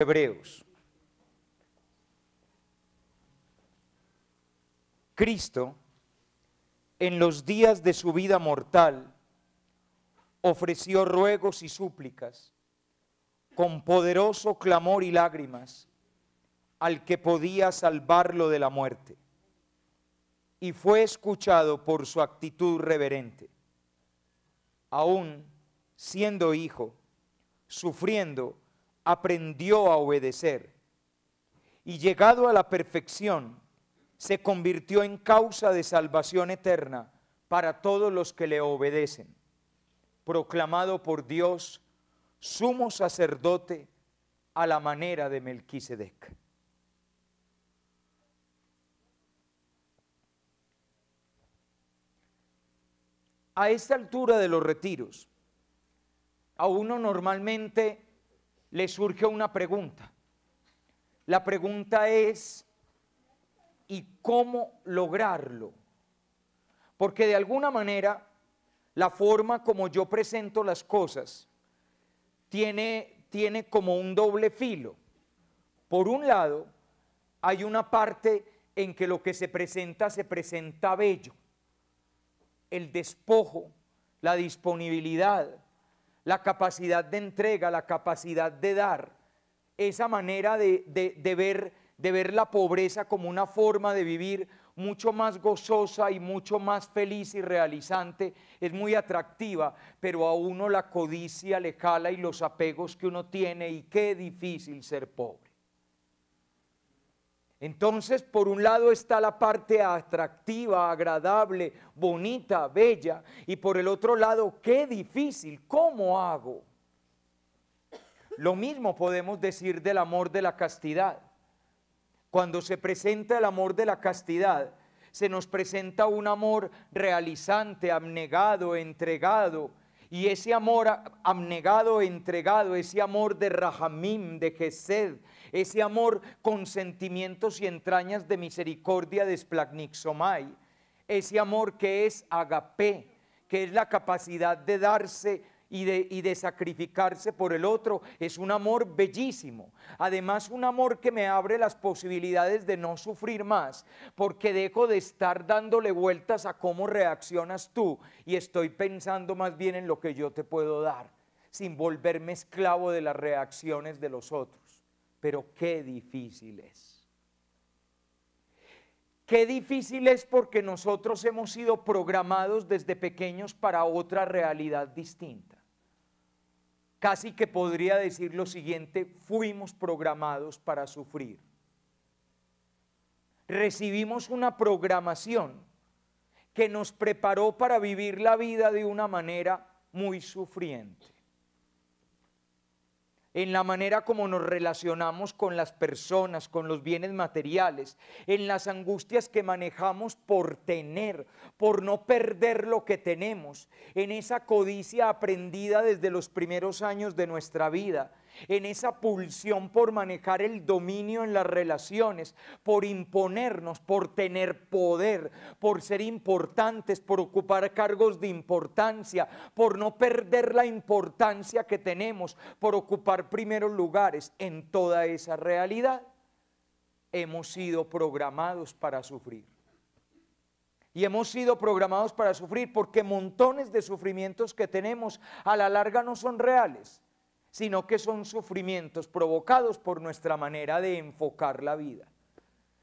Hebreos. Cristo, en los días de su vida mortal, ofreció ruegos y súplicas, con poderoso clamor y lágrimas, al que podía salvarlo de la muerte, y fue escuchado por su actitud reverente. Aún siendo hijo, sufriendo, aprendió a obedecer y llegado a la perfección, se convirtió en causa de salvación eterna para todos los que le obedecen. Proclamado por Dios, sumo sacerdote a la manera de Melquisedec. A esta altura de los retiros, a uno normalmente le surge una pregunta. La pregunta es, ¿y cómo lograrlo? Porque de alguna manera la forma como yo presento las cosas tiene, tiene como un doble filo. Por un lado, hay una parte en que lo que se presenta se presenta bello. El despojo, la disponibilidad, la capacidad de entrega, la capacidad de dar, esa manera de, ver, ver la pobreza como una forma de vivir mucho más gozosa y mucho más feliz y realizante, es muy atractiva, pero a uno la codicia le jala y los apegos que uno tiene y qué difícil ser pobre. Entonces, por un lado está la parte atractiva, agradable, bonita, bella, y por el otro lado, qué difícil, ¿cómo hago? Lo mismo podemos decir del amor de la castidad. Cuando se presenta el amor de la castidad, se nos presenta un amor realizante, abnegado, entregado, y ese amor abnegado, entregado, ese amor de Rahamim, de Gesed, ese amor con sentimientos y entrañas de misericordia de Splagnixomai, ese amor que es Agape, que es la capacidad de darse y de, sacrificarse por el otro. Es un amor bellísimo. Además, un amor que me abre las posibilidades de no sufrir más, porque dejo de estar dándole vueltas a cómo reaccionas tú y estoy pensando más bien en lo que yo te puedo dar, sin volverme esclavo de las reacciones de los otros. Pero qué difícil es. Qué difícil es porque nosotros hemos sido programados desde pequeños para otra realidad distinta casi que podría decir lo siguiente, fuimos programados para sufrir. Recibimos una programación que nos preparó para vivir la vida de una manera muy sufriente en la manera como nos relacionamos con las personas, con los bienes materiales, en las angustias que manejamos por tener, por no perder lo que tenemos, en esa codicia aprendida desde los primeros años de nuestra vida, en esa pulsión por manejar el dominio en las relaciones, por imponernos, por tener poder, por ser importantes, por ocupar cargos de importancia, por no perder la importancia que tenemos, por ocupar primeros lugares en toda esa realidad, hemos sido programados para sufrir. Y hemos sido programados para sufrir porque montones de sufrimientos que tenemos a la larga no son reales sino que son sufrimientos provocados por nuestra manera de enfocar la vida.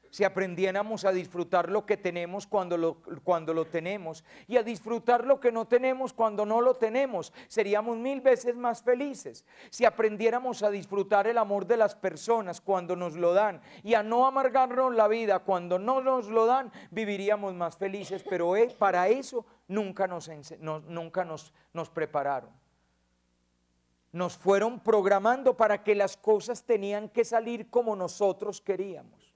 Si aprendiéramos a disfrutar lo que tenemos cuando lo, tenemos y a disfrutar lo que no tenemos cuando no lo tenemos, seríamos mil veces más felices. Si aprendiéramos a disfrutar el amor de las personas cuando nos lo dan y a no amargarnos la vida cuando no nos lo dan, viviríamos más felices. Pero eh, para eso nunca nunca nos prepararon nos fueron programando para que las cosas tenían que salir como nosotros queríamos.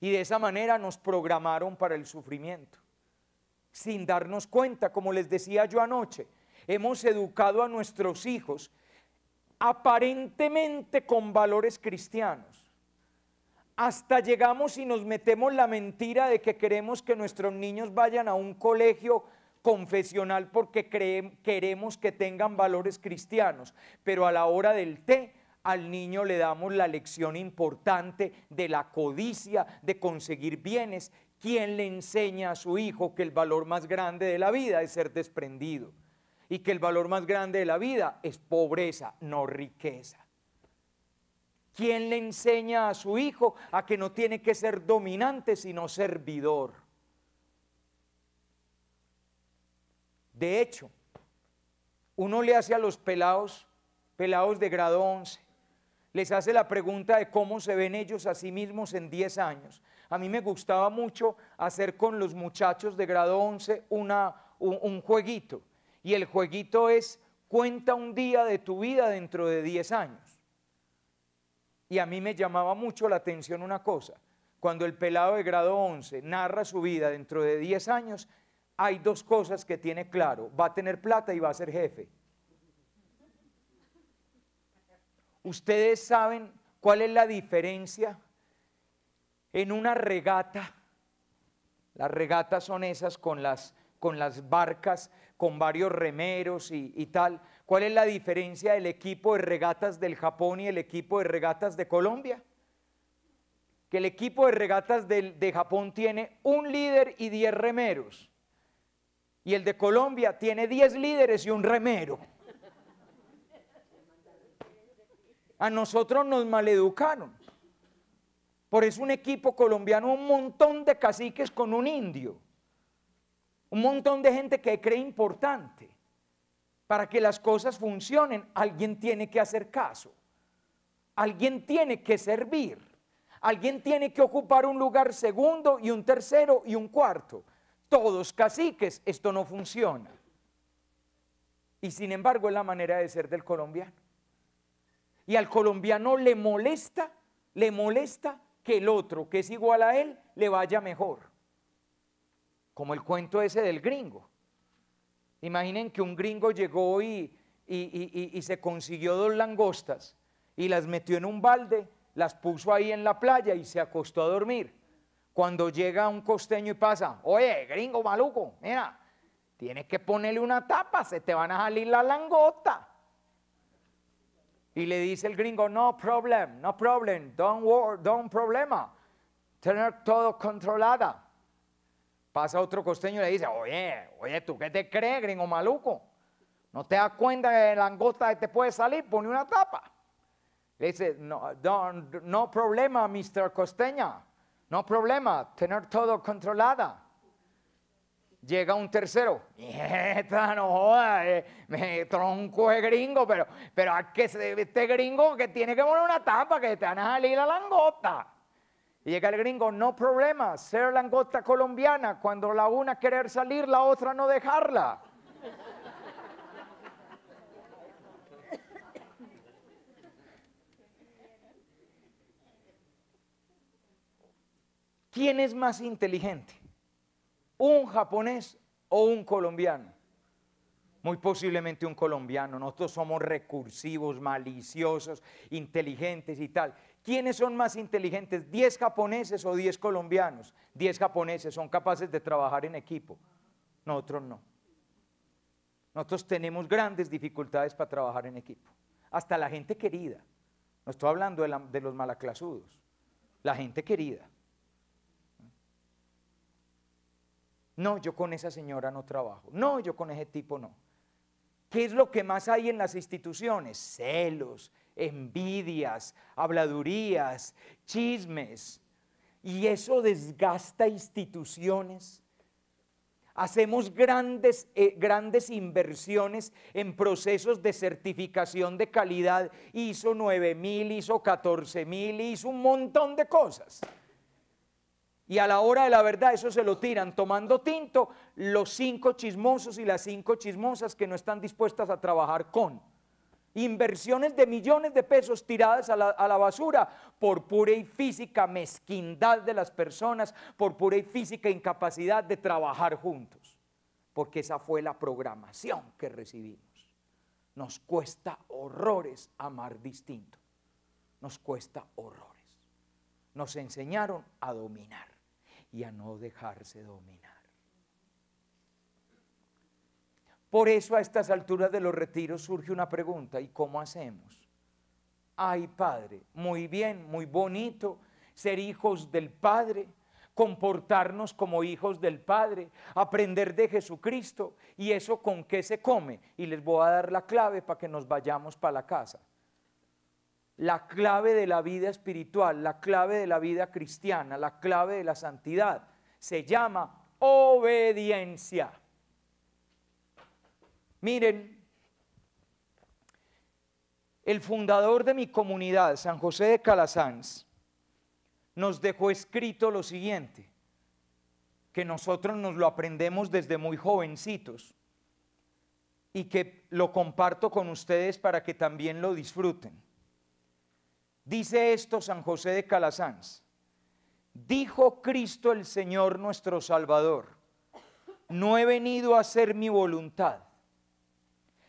Y de esa manera nos programaron para el sufrimiento. Sin darnos cuenta, como les decía yo anoche, hemos educado a nuestros hijos aparentemente con valores cristianos. Hasta llegamos y nos metemos la mentira de que queremos que nuestros niños vayan a un colegio confesional porque queremos que tengan valores cristianos, pero a la hora del té al niño le damos la lección importante de la codicia, de conseguir bienes. ¿Quién le enseña a su hijo que el valor más grande de la vida es ser desprendido? Y que el valor más grande de la vida es pobreza, no riqueza. ¿Quién le enseña a su hijo a que no tiene que ser dominante, sino servidor? De hecho, uno le hace a los pelados, pelados de grado 11, les hace la pregunta de cómo se ven ellos a sí mismos en 10 años. A mí me gustaba mucho hacer con los muchachos de grado 11 una, un, un jueguito. Y el jueguito es, cuenta un día de tu vida dentro de 10 años. Y a mí me llamaba mucho la atención una cosa. Cuando el pelado de grado 11 narra su vida dentro de 10 años, hay dos cosas que tiene claro. Va a tener plata y va a ser jefe. Ustedes saben cuál es la diferencia en una regata. Las regatas son esas con las, con las barcas, con varios remeros y, tal. ¿Cuál es la diferencia del equipo de regatas del Japón y el equipo de regatas de Colombia? que el equipo de regatas de, de Japón tiene un líder y diez remeros. Y el de Colombia tiene 10 líderes y un remero. A nosotros nos maleducaron. Por eso un equipo colombiano, un montón de caciques con un indio. Un montón de gente que cree importante. Para que las cosas funcionen, alguien tiene que hacer caso. Alguien tiene que servir. Alguien tiene que ocupar un lugar segundo y un tercero y un cuarto todos caciques, esto no funciona. Y sin embargo es la manera de ser del colombiano. Y al colombiano le molesta, le molesta que el otro, que es igual a él, le vaya mejor. Como el cuento ese del gringo. Imaginen que un gringo llegó y, y, y, se consiguió dos langostas y las metió en un balde, las puso ahí en la playa y se acostó a dormir cuando llega un costeño y pasa, oye, gringo maluco, mira, tienes que ponerle una tapa, se te van a salir la langosta. Y le dice el gringo, no problem, no problem, don't worry, don't problema, tener todo controlada. Pasa otro costeño y le dice, oye, oye, ¿tú qué te crees, gringo maluco? ¿No te das cuenta que la langota te puede salir? Pone una tapa. Le dice, no, no problema, Mr. Costeña. No problema, tener todo controlada. Llega un tercero, esta no joda, eh, me tronco el gringo, pero, pero a qué se, este gringo que tiene que poner una tapa, que te van a salir la langosta. Y llega el gringo, no problema, ser langosta colombiana, cuando la una querer salir, la otra no dejarla. ¿Quién es más inteligente? ¿Un japonés o un colombiano? Muy posiblemente un colombiano. Nosotros somos recursivos, maliciosos, inteligentes y tal. ¿Quiénes son más inteligentes? ¿10 japoneses o 10 colombianos? 10 japoneses son capaces de trabajar en equipo. Nosotros no. Nosotros tenemos grandes dificultades para trabajar en equipo. Hasta la gente querida. No estoy hablando de, los malaclasudos. La gente querida. No, yo con esa señora no trabajo. No, yo con ese tipo no. ¿Qué es lo que más hay en las instituciones? Celos, envidias, habladurías, chismes. Y eso desgasta instituciones. Hacemos grandes, eh, grandes inversiones en procesos de certificación de calidad. Hizo mil, hizo 14 mil, hizo un montón de cosas. Y a la hora de la verdad, eso se lo tiran tomando tinto los cinco chismosos y las cinco chismosas que no están dispuestas a trabajar con. Inversiones de millones de pesos tiradas a la, basura por pura y física mezquindad de las personas, por pura y física incapacidad de trabajar juntos. Porque esa fue la programación que recibimos. Nos cuesta horrores amar distinto. Nos cuesta horrores. Nos enseñaron a dominar y a no dejarse dominar. Por eso a estas alturas de los retiros surge una pregunta, ¿y cómo hacemos? Ay, Padre, muy bien, muy bonito ser hijos del Padre, comportarnos como hijos del Padre, aprender de Jesucristo, ¿y eso con qué se come? Y les voy a dar la clave para que nos vayamos para la casa la clave de la vida espiritual, la clave de la vida cristiana, la clave de la santidad. Se llama obediencia. Miren, el fundador de mi comunidad, San José de Calasanz, nos dejó escrito lo siguiente, que nosotros nos lo aprendemos desde muy jovencitos y que lo comparto con ustedes para que también lo disfruten. Dice esto San José de Calasanz. Dijo Cristo el Señor nuestro Salvador, no he venido a hacer mi voluntad.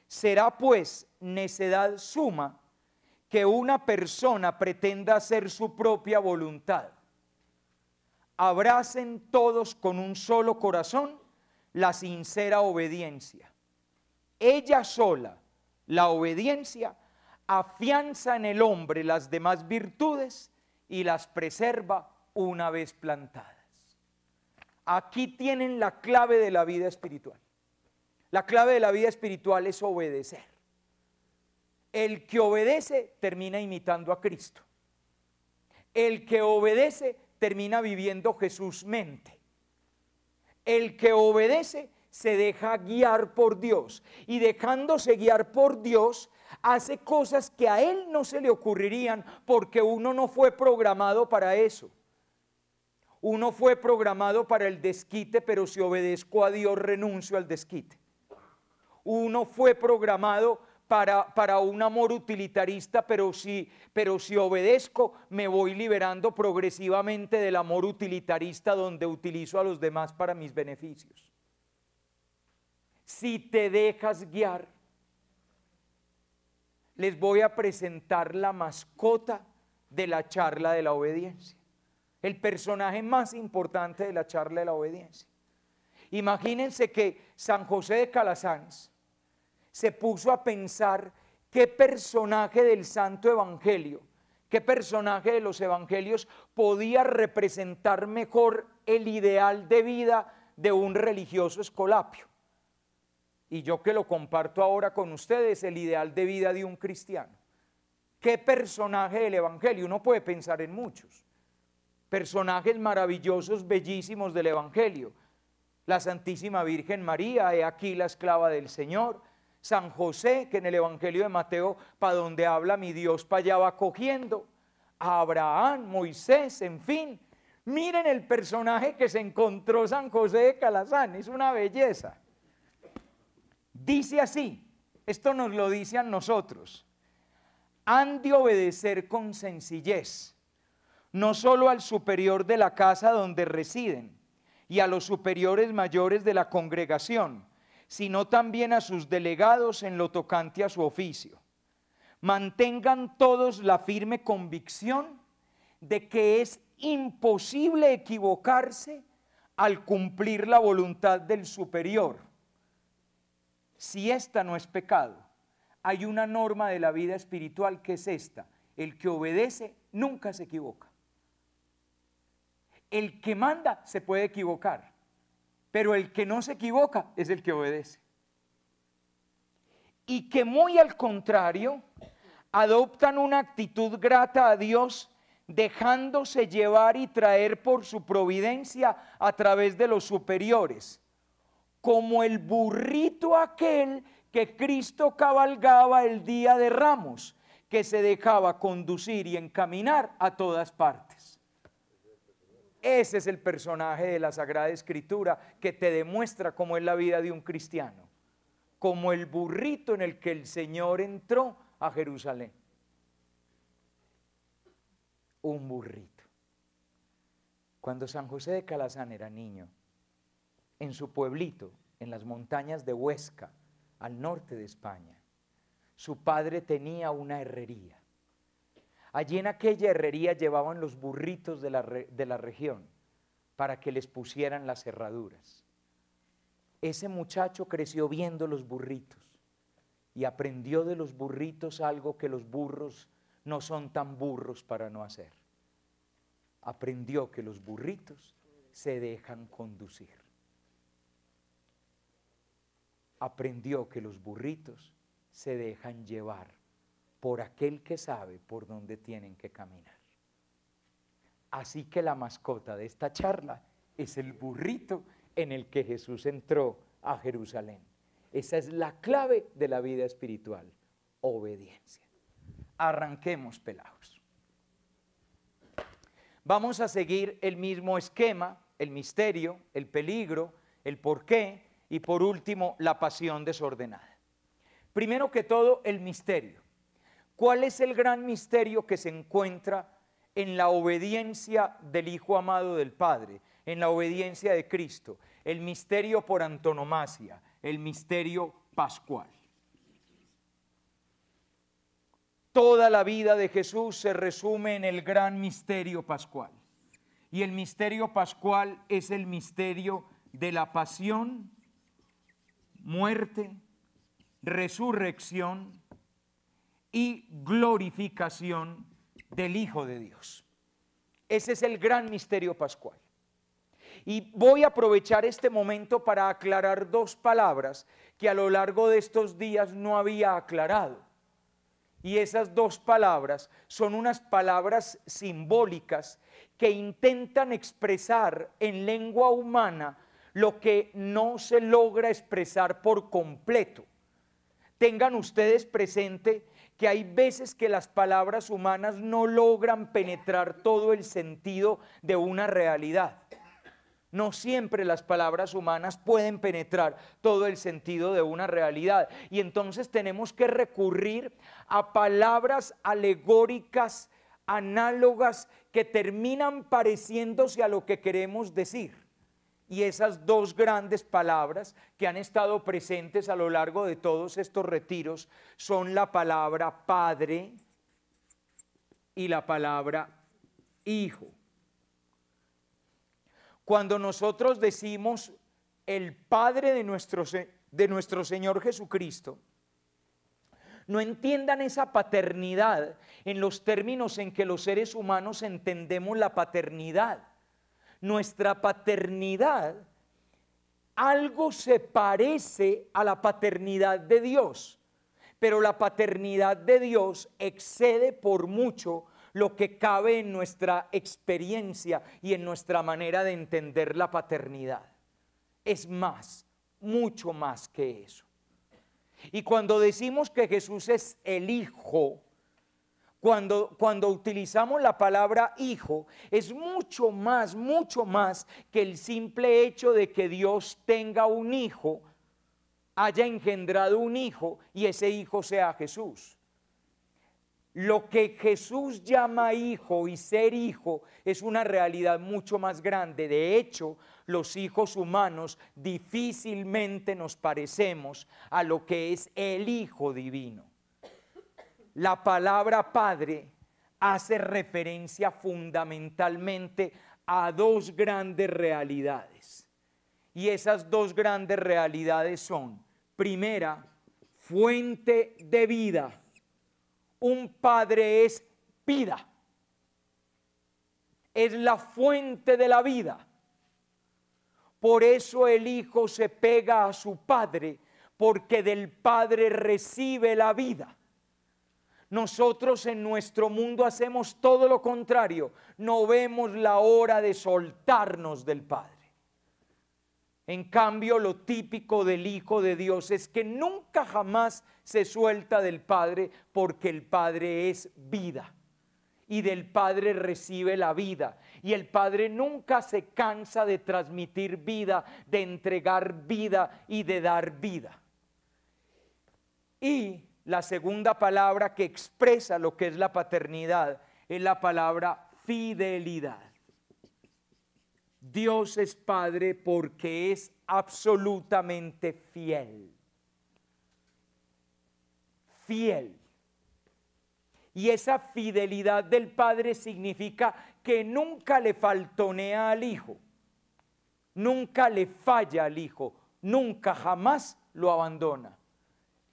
Será pues necedad suma que una persona pretenda hacer su propia voluntad. Abracen todos con un solo corazón la sincera obediencia. Ella sola, la obediencia, afianza en el hombre las demás virtudes y las preserva una vez plantadas. Aquí tienen la clave de la vida espiritual. La clave de la vida espiritual es obedecer. El que obedece termina imitando a Cristo. El que obedece termina viviendo Jesús mente. El que obedece se deja guiar por Dios y dejándose guiar por Dios hace cosas que a él no se le ocurrirían porque uno no fue programado para eso. Uno fue programado para el desquite, pero si obedezco a Dios renuncio al desquite. Uno fue programado para, para un amor utilitarista, pero pero si obedezco me voy liberando progresivamente del amor utilitarista donde utilizo a los demás para mis beneficios. Si te dejas guiar les voy a presentar la mascota de la charla de la obediencia, el personaje más importante de la charla de la obediencia. Imagínense que San José de Calasanz se puso a pensar qué personaje del Santo Evangelio, qué personaje de los Evangelios podía representar mejor el ideal de vida de un religioso escolapio y yo que lo comparto ahora con ustedes, el ideal de vida de un cristiano. ¿Qué personaje del Evangelio? Uno puede pensar en muchos. Personajes maravillosos, bellísimos del Evangelio. La Santísima Virgen María, he aquí la esclava del Señor. San José, que en el Evangelio de Mateo, para donde habla mi Dios, para allá va cogiendo. Abraham, Moisés, en fin. Miren el personaje que se encontró San José de Calazán, es una belleza. Dice así, esto nos lo dice a nosotros, han de obedecer con sencillez, no solo al superior de la casa donde residen y a los superiores mayores de la congregación, sino también a sus delegados en lo tocante a su oficio. Mantengan todos la firme convicción de que es imposible equivocarse al cumplir la voluntad del superior si esta no es pecado, hay una norma de la vida espiritual que es esta. El que obedece nunca se equivoca. El que manda se puede equivocar, pero el que no se equivoca es el que obedece. Y que muy al contrario, adoptan una actitud grata a Dios, dejándose llevar y traer por su providencia a través de los superiores como el burrito aquel que Cristo cabalgaba el día de ramos, que se dejaba conducir y encaminar a todas partes. Ese es el personaje de la Sagrada Escritura que te demuestra cómo es la vida de un cristiano, como el burrito en el que el Señor entró a Jerusalén. Un burrito. Cuando San José de Calazán era niño, en su pueblito, en las montañas de Huesca, al norte de España. Su padre tenía una herrería. Allí en aquella herrería llevaban los burritos de la, de la región para que les pusieran las herraduras. Ese muchacho creció viendo los burritos y aprendió de los burritos algo que los burros no son tan burros para no hacer. Aprendió que los burritos se dejan conducir aprendió que los burritos se dejan llevar por aquel que sabe por dónde tienen que caminar. Así que la mascota de esta charla es el burrito en el que Jesús entró a Jerusalén. Esa es la clave de la vida espiritual, obediencia. Arranquemos pelados. Vamos a seguir el mismo esquema, el misterio, el peligro, el porqué, y por último, la pasión desordenada. Primero que todo, el misterio. ¿Cuál es el gran misterio que se encuentra en la obediencia del Hijo amado del Padre, en la obediencia de Cristo? El misterio por antonomasia, el misterio pascual. Toda la vida de Jesús se resume en el gran misterio pascual. Y el misterio pascual es el misterio de la pasión muerte, resurrección y glorificación del Hijo de Dios. Ese es el gran misterio pascual. Y voy a aprovechar este momento para aclarar dos palabras que a lo largo de estos días no había aclarado. Y esas dos palabras son unas palabras simbólicas que intentan expresar en lengua humana lo que no se logra expresar por completo. Tengan ustedes presente que hay veces que las palabras humanas no logran penetrar todo el sentido de una realidad. No siempre las palabras humanas pueden penetrar todo el sentido de una realidad. Y entonces tenemos que recurrir a palabras alegóricas, análogas, que terminan pareciéndose a lo que queremos decir y esas dos grandes palabras que han estado presentes a lo largo de todos estos retiros son la palabra Padre y la palabra Hijo. Cuando nosotros decimos el Padre de nuestro, de nuestro Señor Jesucristo, no entiendan esa paternidad en los términos en que los seres humanos entendemos la paternidad nuestra paternidad, algo se parece a la paternidad de Dios, pero la paternidad de Dios excede por mucho lo que cabe en nuestra experiencia y en nuestra manera de entender la paternidad. Es más, mucho más que eso. Y cuando decimos que Jesús es el Hijo, cuando, utilizamos la palabra hijo, es mucho más, mucho más que el simple hecho de que Dios tenga un hijo, haya engendrado un hijo y ese hijo sea Jesús. Lo que Jesús llama hijo y ser hijo es una realidad mucho más grande. De hecho, los hijos humanos difícilmente nos parecemos a lo que es el Hijo Divino. La palabra Padre hace referencia fundamentalmente a dos grandes realidades. Y esas dos grandes realidades son, primera, fuente de vida. Un padre es vida. Es la fuente de la vida. Por eso el hijo se pega a su padre, porque del padre recibe la vida. Nosotros en nuestro mundo hacemos todo lo contrario. No vemos la hora de soltarnos del Padre. En cambio, lo típico del Hijo de Dios es que nunca jamás se suelta del Padre porque el Padre es vida. Y del Padre recibe la vida. Y el Padre nunca se cansa de transmitir vida, de entregar vida y de dar vida. Y la segunda palabra que expresa lo que es la paternidad es la palabra fidelidad. Dios es Padre porque es absolutamente fiel. Fiel. Y esa fidelidad del Padre significa que nunca le faltonea al Hijo, nunca le falla al Hijo, nunca jamás lo abandona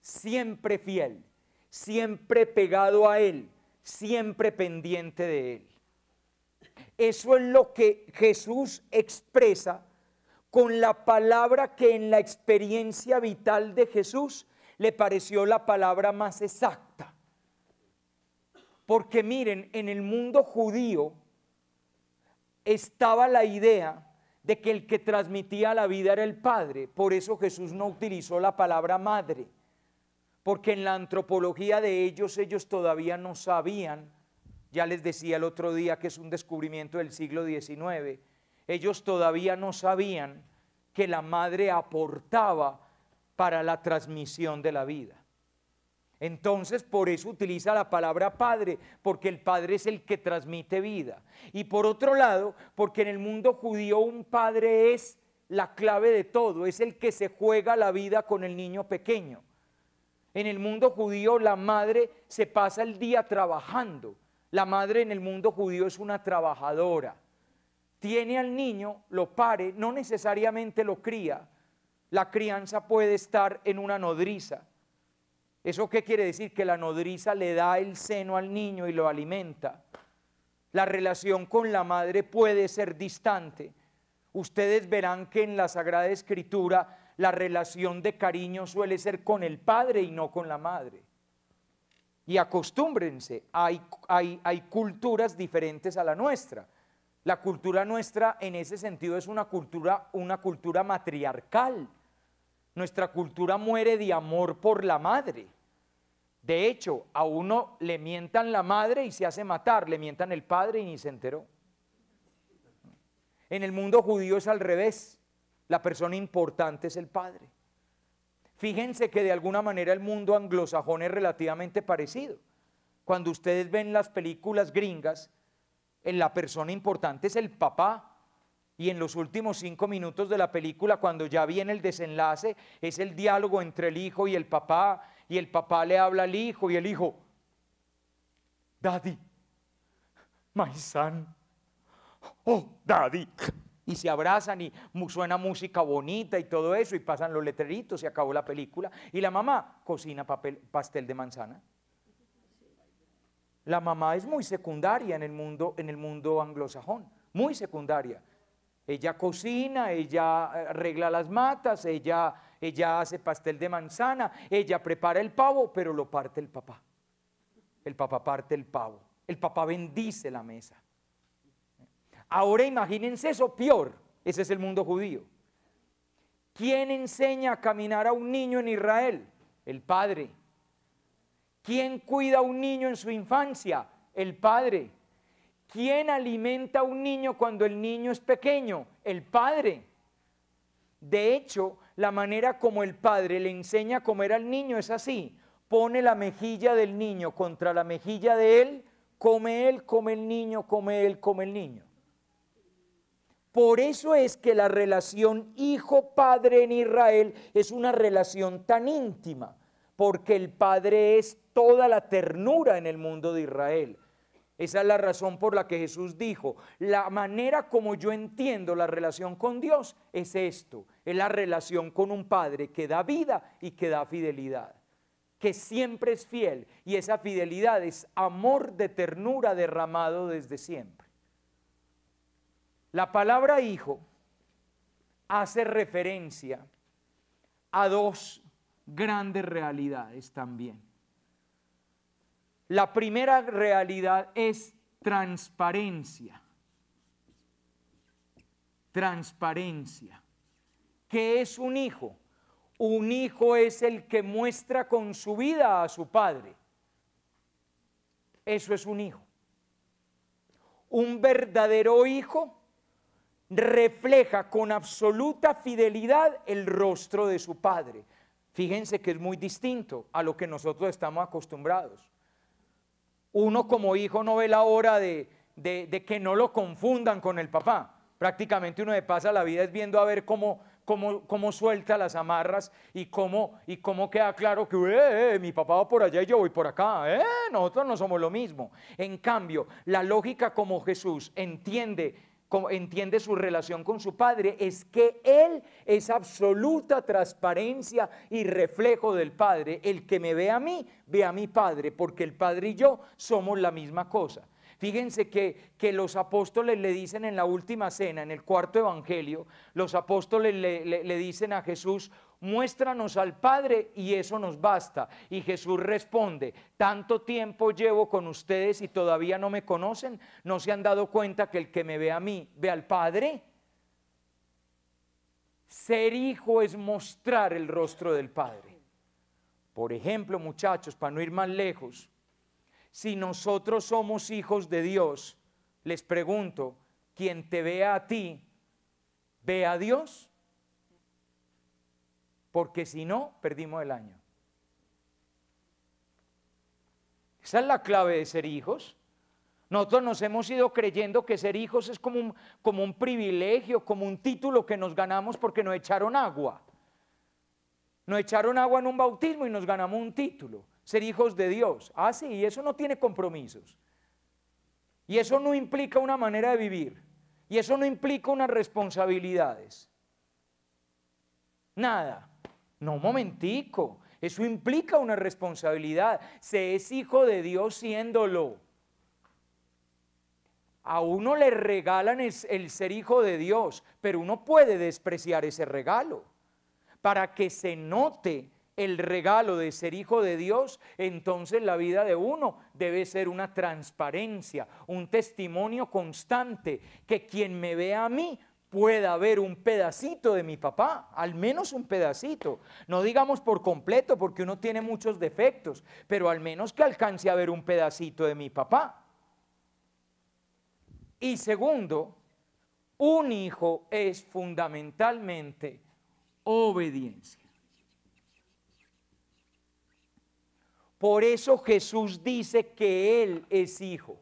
siempre fiel, siempre pegado a Él, siempre pendiente de Él. Eso es lo que Jesús expresa con la palabra que en la experiencia vital de Jesús le pareció la palabra más exacta. Porque miren, en el mundo judío estaba la idea de que el que transmitía la vida era el Padre. Por eso Jesús no utilizó la palabra madre porque en la antropología de ellos ellos todavía no sabían, ya les decía el otro día que es un descubrimiento del siglo XIX, ellos todavía no sabían que la madre aportaba para la transmisión de la vida. Entonces, por eso utiliza la palabra padre, porque el padre es el que transmite vida. Y por otro lado, porque en el mundo judío un padre es la clave de todo, es el que se juega la vida con el niño pequeño. En el mundo judío la madre se pasa el día trabajando. La madre en el mundo judío es una trabajadora. Tiene al niño, lo pare, no necesariamente lo cría. La crianza puede estar en una nodriza. ¿Eso qué quiere decir? Que la nodriza le da el seno al niño y lo alimenta. La relación con la madre puede ser distante. Ustedes verán que en la Sagrada Escritura la relación de cariño suele ser con el padre y no con la madre. Y acostúmbrense, hay, hay, culturas diferentes a la nuestra. La cultura nuestra en ese sentido es una cultura, una cultura matriarcal. Nuestra cultura muere de amor por la madre. De hecho, a uno le mientan la madre y se hace matar, le mientan el padre y ni se enteró. En el mundo judío es al revés. La persona importante es el padre. Fíjense que de alguna manera el mundo anglosajón es relativamente parecido. Cuando ustedes ven las películas gringas, en la persona importante es el papá. Y en los últimos cinco minutos de la película, cuando ya viene el desenlace, es el diálogo entre el hijo y el papá. Y el papá le habla al hijo y el hijo, Daddy, my son, oh, Daddy y se abrazan y suena música bonita y todo eso y pasan los letreritos y acabó la película y la mamá cocina pastel de manzana. La mamá es muy secundaria en el mundo en el mundo anglosajón, muy secundaria. Ella cocina, ella eh, arregla las matas, ella ella hace pastel de manzana, ella prepara el pavo, pero lo parte el papá. El papá parte el pavo. El papá bendice la mesa. Ahora imagínense eso peor. Ese es el mundo judío. ¿Quién enseña a caminar a un niño en Israel? El padre. ¿Quién cuida a un niño en su infancia? El padre. ¿Quién alimenta a un niño cuando el niño es pequeño? El padre. De hecho, la manera como el padre le enseña a comer al niño es así. Pone la mejilla del niño contra la mejilla de él, come él, come el niño, come él, come el niño. Por eso es que la relación hijo-padre en Israel es una relación tan íntima, porque el padre es toda la ternura en el mundo de Israel. Esa es la razón por la que Jesús dijo, la manera como yo entiendo la relación con Dios es esto, es la relación con un Padre que da vida y que da fidelidad, que siempre es fiel y esa fidelidad es amor de ternura derramado desde siempre. La palabra hijo hace referencia a dos grandes realidades también. La primera realidad es transparencia. Transparencia. ¿Qué es un hijo? Un hijo es el que muestra con su vida a su padre. Eso es un hijo. Un verdadero hijo refleja con absoluta fidelidad el rostro de su padre. Fíjense que es muy distinto a lo que nosotros estamos acostumbrados. Uno como hijo no ve la hora de, de, que no lo confundan con el papá. Prácticamente uno le pasa la vida es viendo a ver cómo, cómo, cómo suelta las amarras y cómo, y cómo queda claro que eh, eh, mi papá va por allá y yo voy por acá. Eh, nosotros no somos lo mismo. En cambio, la lógica como Jesús entiende entiende su relación con su Padre es que Él es absoluta transparencia y reflejo del Padre. El que me ve a mí, ve a mi Padre, porque el Padre y yo somos la misma cosa. Fíjense que, que los apóstoles le dicen en la última cena, en el cuarto evangelio, los apóstoles le dicen a Jesús, muéstranos al Padre y eso nos basta. Y Jesús responde, tanto tiempo llevo con ustedes y todavía no me conocen, no se han dado cuenta que el que me ve a mí ve al Padre. Ser hijo es mostrar el rostro del Padre. Por ejemplo, muchachos, para no ir más lejos, si nosotros somos hijos de Dios, les pregunto, quien te ve a ti, ve a Dios porque si no, perdimos el año. Esa es la clave de ser hijos. Nosotros nos hemos ido creyendo que ser hijos es como un, privilegio, como un título que nos ganamos porque nos echaron agua. Nos echaron agua en un bautismo y nos ganamos un título, ser hijos de Dios. Ah, sí, y eso no tiene compromisos. Y eso no implica una manera de vivir. Y eso no implica unas responsabilidades. Nada. No, un momentico. Eso implica una responsabilidad. Se es hijo de Dios siéndolo. A uno le regalan el, ser hijo de Dios, pero uno puede despreciar ese regalo. Para que se note el regalo de ser hijo de Dios, entonces la vida de uno debe ser una transparencia, un testimonio constante, que quien me vea a mí pueda haber un pedacito de mi papá, al menos un pedacito. No digamos por completo, porque uno tiene muchos defectos, pero al menos que alcance a ver un pedacito de mi papá. Y segundo, un hijo es fundamentalmente obediencia. Por eso Jesús dice que Él es hijo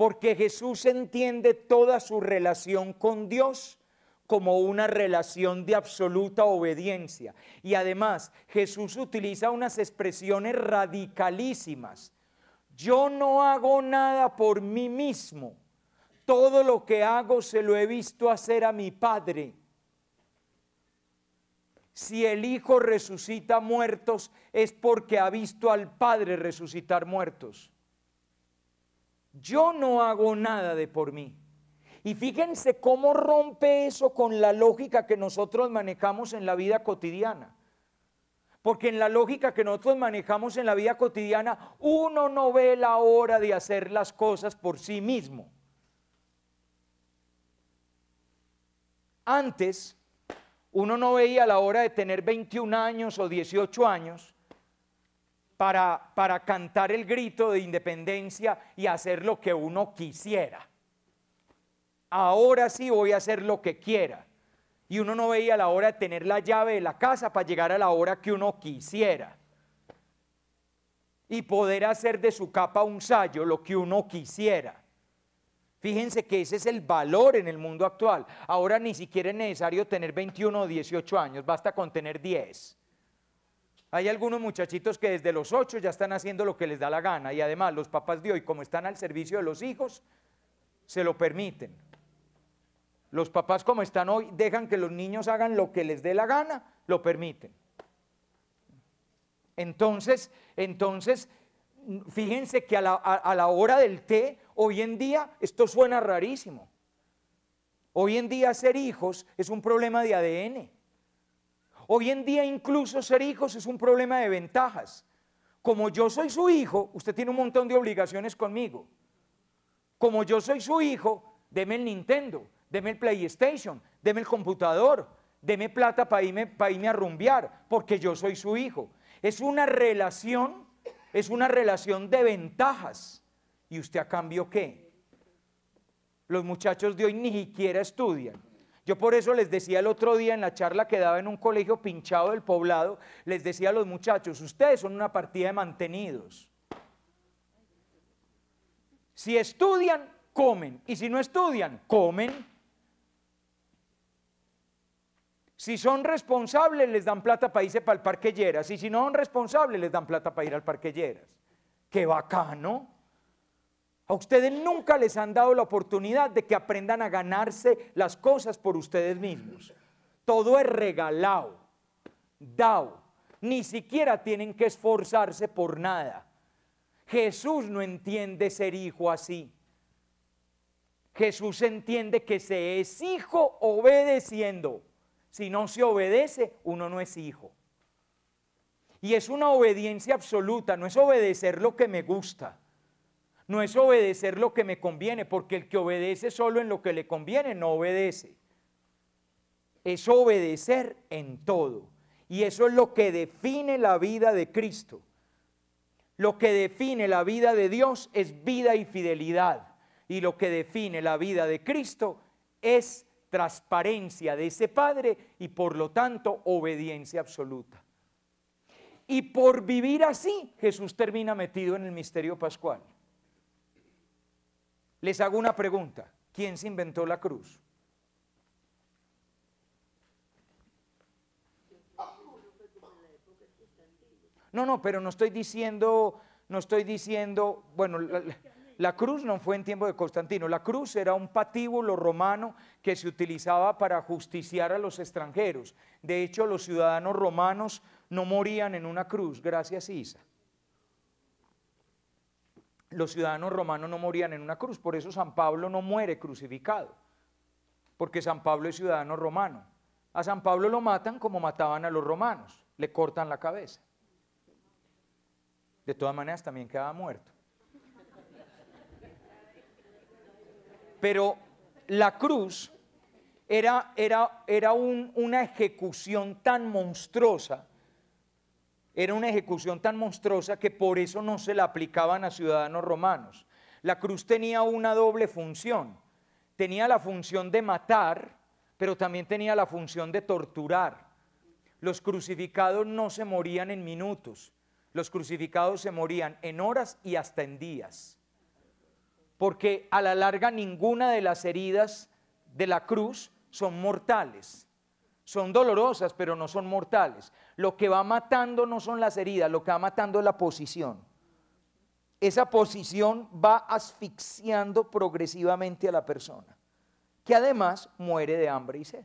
porque Jesús entiende toda su relación con Dios como una relación de absoluta obediencia. Y además, Jesús utiliza unas expresiones radicalísimas. Yo no hago nada por mí mismo. Todo lo que hago se lo he visto hacer a mi Padre. Si el Hijo resucita muertos es porque ha visto al Padre resucitar muertos. Yo no hago nada de por mí. Y fíjense cómo rompe eso con la lógica que nosotros manejamos en la vida cotidiana. Porque en la lógica que nosotros manejamos en la vida cotidiana, uno no ve la hora de hacer las cosas por sí mismo. Antes, uno no veía la hora de tener 21 años o 18 años para, cantar el grito de independencia y hacer lo que uno quisiera. Ahora sí voy a hacer lo que quiera. Y uno no veía la hora de tener la llave de la casa para llegar a la hora que uno quisiera. Y poder hacer de su capa un sayo lo que uno quisiera. Fíjense que ese es el valor en el mundo actual. Ahora ni siquiera es necesario tener 21 o 18 años, basta con tener 10. Hay algunos muchachitos que desde los ocho ya están haciendo lo que les da la gana y además los papás de hoy, como están al servicio de los hijos, se lo permiten. Los papás como están hoy dejan que los niños hagan lo que les dé la gana, lo permiten. Entonces, entonces, fíjense que a la, a la hora del té, hoy en día, esto suena rarísimo. Hoy en día ser hijos es un problema de ADN. Hoy en día incluso ser hijos es un problema de ventajas. Como yo soy su hijo, usted tiene un montón de obligaciones conmigo. Como yo soy su hijo, deme el Nintendo, deme el PlayStation, deme el computador, deme plata para irme, a rumbear, porque yo soy su hijo. Es una relación, es una relación de ventajas. ¿Y usted a cambio qué? Los muchachos de hoy ni siquiera estudian. Yo por eso les decía el otro día en la charla que daba en un colegio pinchado del poblado, les decía a los muchachos, ustedes son una partida de mantenidos. Si estudian, comen. Y si no estudian, comen. Si son responsables, les dan plata para irse para el parque Lleras. Y si no son responsables, les dan plata para ir al parque Lleras. ¡Qué bacano! A ustedes nunca les han dado la oportunidad de que aprendan a ganarse las cosas por ustedes mismos. Todo es regalado, dado. Ni siquiera tienen que esforzarse por nada. Jesús no entiende ser hijo así. Jesús entiende que se es hijo obedeciendo. Si no se obedece, uno no es hijo. Y es una obediencia absoluta, no es obedecer lo que me gusta no es obedecer lo que me conviene, porque el que obedece solo en lo que le conviene no obedece. Es obedecer en todo. Y eso es lo que define la vida de Cristo. Lo que define la vida de Dios es vida y fidelidad. Y lo que define la vida de Cristo es transparencia de ese Padre y por lo tanto obediencia absoluta. Y por vivir así, Jesús termina metido en el misterio pascual. Les hago una pregunta. ¿Quién se inventó la cruz? No, no, pero no estoy diciendo, no estoy diciendo, bueno, la, la, cruz no fue en tiempo de Constantino, la cruz era un patíbulo romano que se utilizaba para justiciar a los extranjeros. De hecho, los ciudadanos romanos no morían en una cruz, gracias Isa los ciudadanos romanos no morían en una cruz. Por eso San Pablo no muere crucificado, porque San Pablo es ciudadano romano. A San Pablo lo matan como mataban a los romanos, le cortan la cabeza. De todas maneras, también quedaba muerto. Pero la cruz era, era, una ejecución tan monstruosa era una ejecución tan monstruosa que por eso no se la aplicaban a ciudadanos romanos. La cruz tenía una doble función. Tenía la función de matar, pero también tenía la función de torturar. Los crucificados no se morían en minutos. Los crucificados se morían en horas y hasta en días. Porque a la larga ninguna de las heridas de la cruz son mortales. Son dolorosas, pero no son mortales. Lo que va matando no son las heridas, lo que va matando es la posición. Esa posición va asfixiando progresivamente a la persona, que además muere de hambre y sed.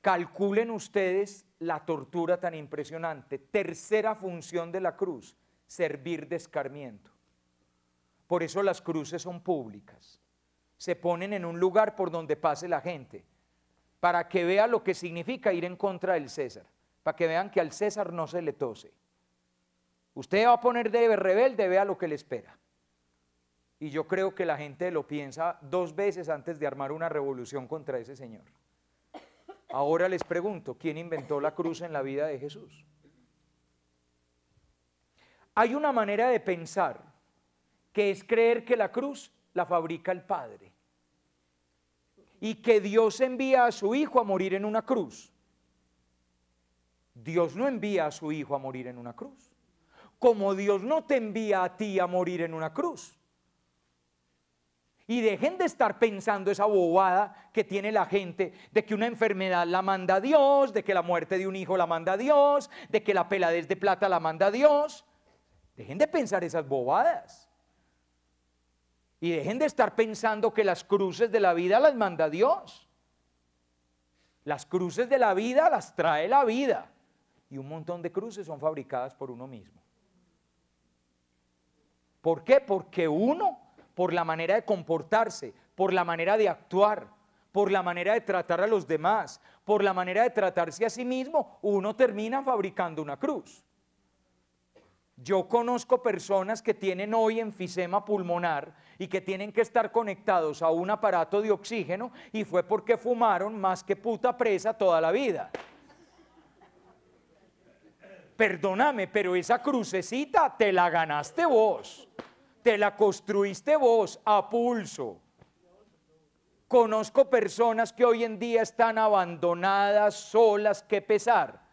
Calculen ustedes la tortura tan impresionante. Tercera función de la cruz, servir de escarmiento. Por eso las cruces son públicas. Se ponen en un lugar por donde pase la gente para que vea lo que significa ir en contra del César, para que vean que al César no se le tose. Usted va a poner de rebelde, vea lo que le espera. Y yo creo que la gente lo piensa dos veces antes de armar una revolución contra ese Señor. Ahora les pregunto, ¿quién inventó la cruz en la vida de Jesús? Hay una manera de pensar que es creer que la cruz la fabrica el Padre y que Dios envía a su hijo a morir en una cruz. Dios no envía a su hijo a morir en una cruz. Como Dios no te envía a ti a morir en una cruz. Y dejen de estar pensando esa bobada que tiene la gente de que una enfermedad la manda a Dios, de que la muerte de un hijo la manda a Dios, de que la peladez de plata la manda a Dios. Dejen de pensar esas bobadas. Y dejen de estar pensando que las cruces de la vida las manda Dios. Las cruces de la vida las trae la vida. Y un montón de cruces son fabricadas por uno mismo. ¿Por qué? Porque uno, por la manera de comportarse, por la manera de actuar, por la manera de tratar a los demás, por la manera de tratarse a sí mismo, uno termina fabricando una cruz. Yo conozco personas que tienen hoy enfisema pulmonar y que tienen que estar conectados a un aparato de oxígeno y fue porque fumaron más que puta presa toda la vida. Perdóname, pero esa crucecita te la ganaste vos, te la construiste vos a pulso. Conozco personas que hoy en día están abandonadas, solas, qué pesar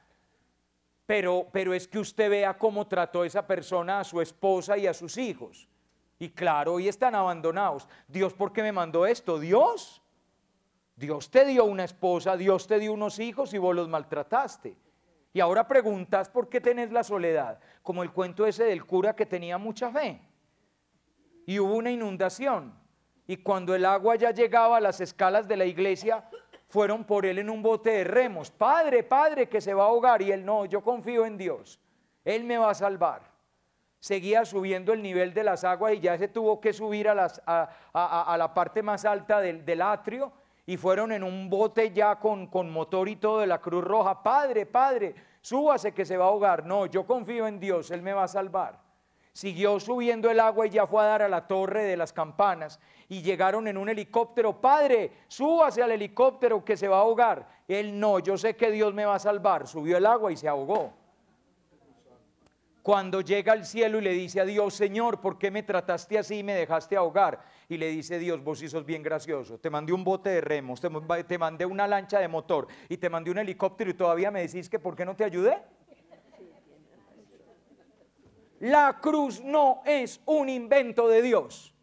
pero, es que usted vea cómo trató esa persona a su esposa y a sus hijos. Y claro, hoy están abandonados. Dios, ¿por qué me mandó esto? Dios. Dios te dio una esposa, Dios te dio unos hijos y vos los maltrataste. Y ahora preguntas por qué tenés la soledad, como el cuento ese del cura que tenía mucha fe. Y hubo una inundación. Y cuando el agua ya llegaba a las escalas de la iglesia, fueron por él en un bote de remos. Padre, padre, que se va a ahogar. Y él no, yo confío en Dios. Él me va a salvar. Seguía subiendo el nivel de las aguas y ya se tuvo que subir a, las, a, la parte más alta del, atrio y fueron en un bote ya con, con motor y todo de la Cruz Roja. Padre, padre, súbase que se va a ahogar. No, yo confío en Dios, Él me va a salvar. Siguió subiendo el agua y ya fue a dar a la torre de las campanas. Y llegaron en un helicóptero. Padre, súbase al helicóptero que se va a ahogar. Él no, yo sé que Dios me va a salvar. Subió el agua y se ahogó. Cuando llega al cielo y le dice a Dios, Señor, ¿por qué me trataste así y me dejaste ahogar? Y le dice Dios, vos sí sos bien gracioso. Te mandé un bote de remos, te, te mandé una lancha de motor y te mandé un helicóptero y todavía me decís que ¿por qué no te ayudé? La cruz no es un invento de Dios.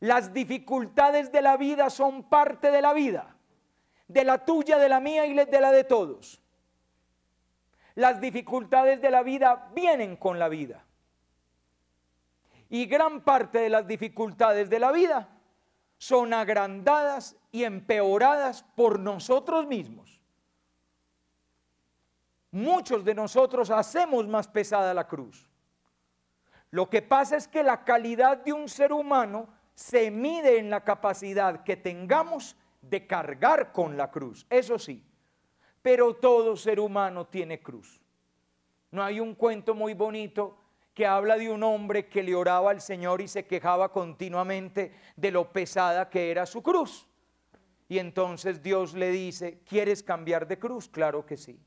Las dificultades de la vida son parte de la vida, de la tuya, de la mía y de la de todos. Las dificultades de la vida vienen con la vida. Y gran parte de las dificultades de la vida son agrandadas y empeoradas por nosotros mismos muchos de nosotros hacemos más pesada la cruz. Lo que pasa es que la calidad de un ser humano se mide en la capacidad que tengamos de cargar con la cruz, eso sí, pero todo ser humano tiene cruz. No hay un cuento muy bonito que habla de un hombre que le oraba al Señor y se quejaba continuamente de lo pesada que era su cruz. Y entonces Dios le dice, ¿quieres cambiar de cruz? Claro que sí.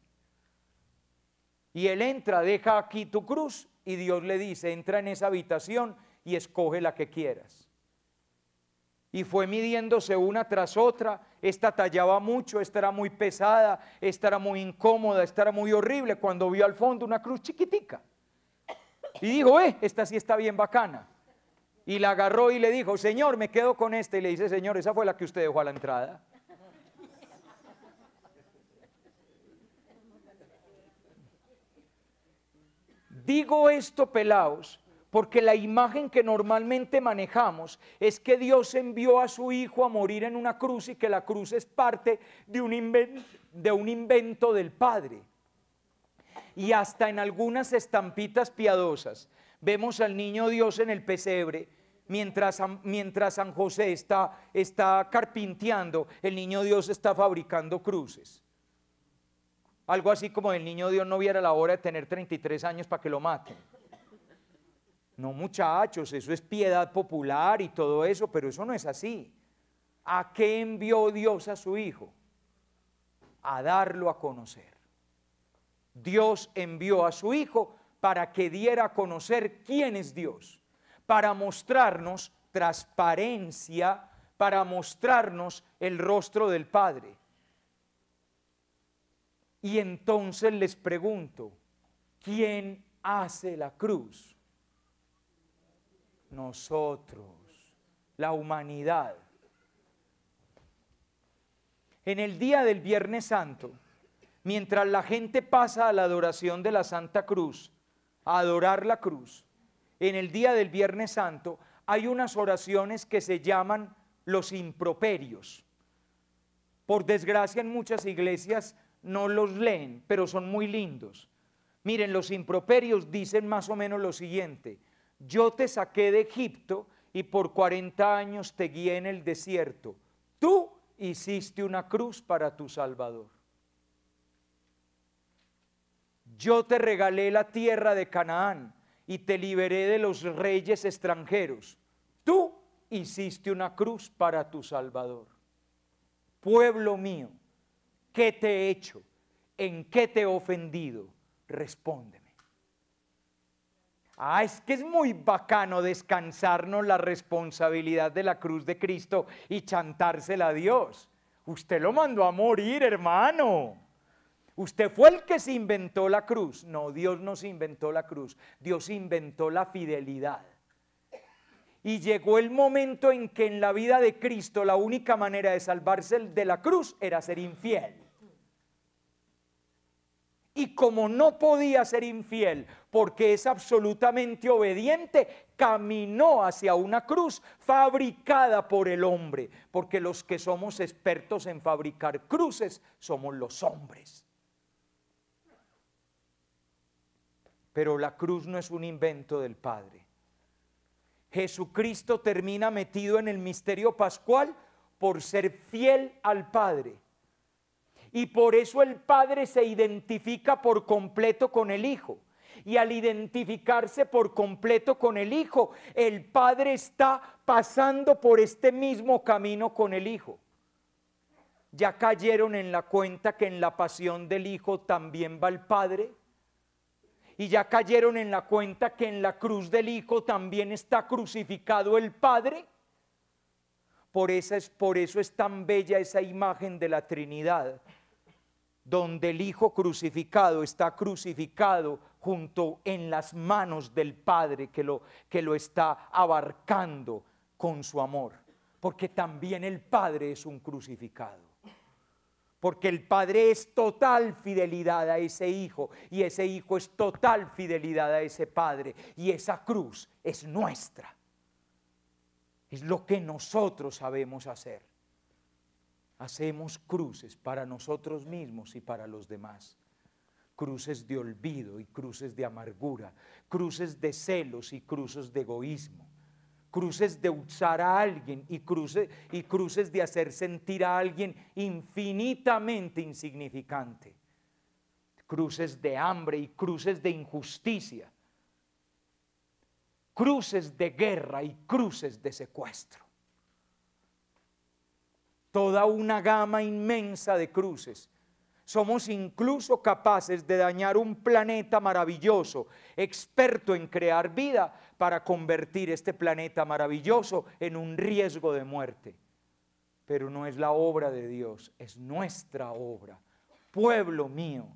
Y él entra, deja aquí tu cruz y Dios le dice, entra en esa habitación y escoge la que quieras. Y fue midiéndose una tras otra, esta tallaba mucho, esta era muy pesada, esta era muy incómoda, esta era muy horrible, cuando vio al fondo una cruz chiquitica. Y dijo, eh, esta sí está bien bacana. Y la agarró y le dijo, Señor, me quedo con esta. Y le dice, Señor, esa fue la que usted dejó a la entrada. Digo esto, Pelaos, porque la imagen que normalmente manejamos es que Dios envió a su Hijo a morir en una cruz y que la cruz es parte de un, invento, del Padre. Y hasta en algunas estampitas piadosas vemos al niño Dios en el pesebre. Mientras, San José está carpinteando, el niño Dios está fabricando cruces. Algo así como el niño Dios no viera la hora de tener 33 años para que lo maten. No muchachos, eso es piedad popular y todo eso, pero eso no es así. ¿A qué envió Dios a su Hijo? A darlo a conocer. Dios envió a su Hijo para que diera a conocer quién es Dios, para mostrarnos transparencia, para mostrarnos el rostro del Padre. Y entonces les pregunto, ¿quién hace la cruz? Nosotros, la humanidad. En el día del Viernes Santo, mientras la gente pasa a la adoración de la Santa Cruz, a adorar la cruz, en el día del Viernes Santo hay unas oraciones que se llaman los improperios. Por desgracia en muchas iglesias no los leen, pero son muy lindos. Miren, los improperios dicen más o menos lo siguiente, yo te saqué de Egipto y por 40 años te guié en el desierto, tú hiciste una cruz para tu Salvador. Yo te regalé la tierra de Canaán y te liberé de los reyes extranjeros. Tú hiciste una cruz para tu Salvador. Pueblo mío, ¿Qué te he hecho? ¿En qué te he ofendido? Respóndeme. Ah, es que es muy bacano descansarnos la responsabilidad de la cruz de Cristo y chantársela a Dios. Usted lo mandó a morir, hermano. Usted fue el que se inventó la cruz. No, Dios no se inventó la cruz. Dios inventó la fidelidad. Y llegó el momento en que en la vida de Cristo la única manera de salvarse de la cruz era ser infiel. Y como no podía ser infiel porque es absolutamente obediente, caminó hacia una cruz fabricada por el hombre, porque los que somos expertos en fabricar cruces somos los hombres. Pero la cruz no es un invento del Padre. Jesucristo termina metido en el misterio pascual por ser fiel al Padre. Y por eso el Padre se identifica por completo con el Hijo. Y al identificarse por completo con el Hijo, el Padre está pasando por este mismo camino con el Hijo. Ya cayeron en la cuenta que en la pasión del Hijo también va el Padre y ya cayeron en la cuenta que en la cruz del Hijo también está crucificado el Padre. Por eso, es, por eso es tan bella esa imagen de la Trinidad, donde el Hijo crucificado está crucificado junto en las manos del Padre que lo, que lo está abarcando con su amor, porque también el Padre es un crucificado. Porque el padre es total fidelidad a ese hijo y ese hijo es total fidelidad a ese padre y esa cruz es nuestra. Es lo que nosotros sabemos hacer. Hacemos cruces para nosotros mismos y para los demás. Cruces de olvido y cruces de amargura, cruces de celos y cruces de egoísmo cruces de usar a alguien y cruces, y cruces de hacer sentir a alguien infinitamente insignificante, cruces de hambre y cruces de injusticia, cruces de guerra y cruces de secuestro. Toda una gama inmensa de cruces somos incluso capaces de dañar un planeta maravilloso, experto en crear vida, para convertir este planeta maravilloso en un riesgo de muerte. Pero no es la obra de Dios, es nuestra obra. Pueblo mío,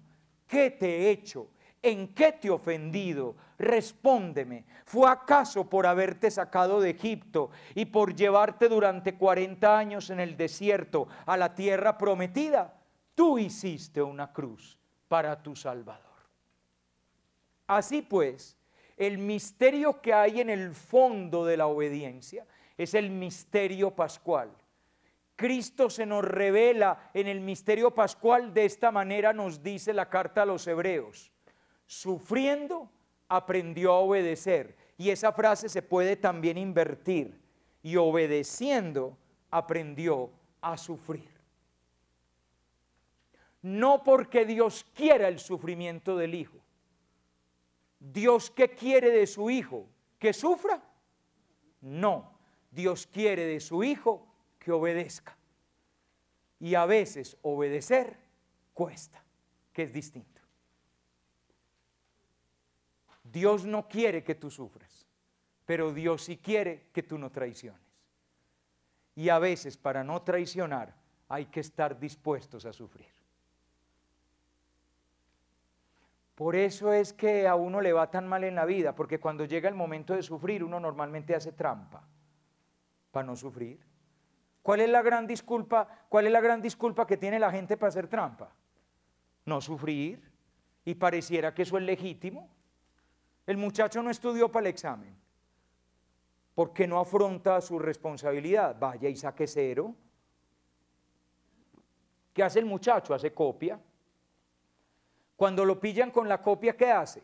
¿qué te he hecho? ¿En qué te he ofendido? Respóndeme. ¿Fue acaso por haberte sacado de Egipto y por llevarte durante 40 años en el desierto a la tierra prometida? Tú hiciste una cruz para tu Salvador. Así pues, el misterio que hay en el fondo de la obediencia es el misterio pascual. Cristo se nos revela en el misterio pascual, de esta manera nos dice la carta a los hebreos. Sufriendo, aprendió a obedecer. Y esa frase se puede también invertir. Y obedeciendo, aprendió a sufrir no porque Dios quiera el sufrimiento del hijo. Dios qué quiere de su hijo? ¿Que sufra? No, Dios quiere de su hijo que obedezca. Y a veces obedecer cuesta, que es distinto. Dios no quiere que tú sufras, pero Dios sí quiere que tú no traiciones. Y a veces para no traicionar hay que estar dispuestos a sufrir. Por eso es que a uno le va tan mal en la vida, porque cuando llega el momento de sufrir, uno normalmente hace trampa para no sufrir. ¿Cuál es la gran disculpa? es la gran disculpa que tiene la gente para hacer trampa? No sufrir. Y pareciera que eso es legítimo. El muchacho no estudió para el examen. porque no afronta su responsabilidad? Vaya y saque cero. ¿Qué hace el muchacho? Hace copia. Cuando lo pillan con la copia, ¿qué hace?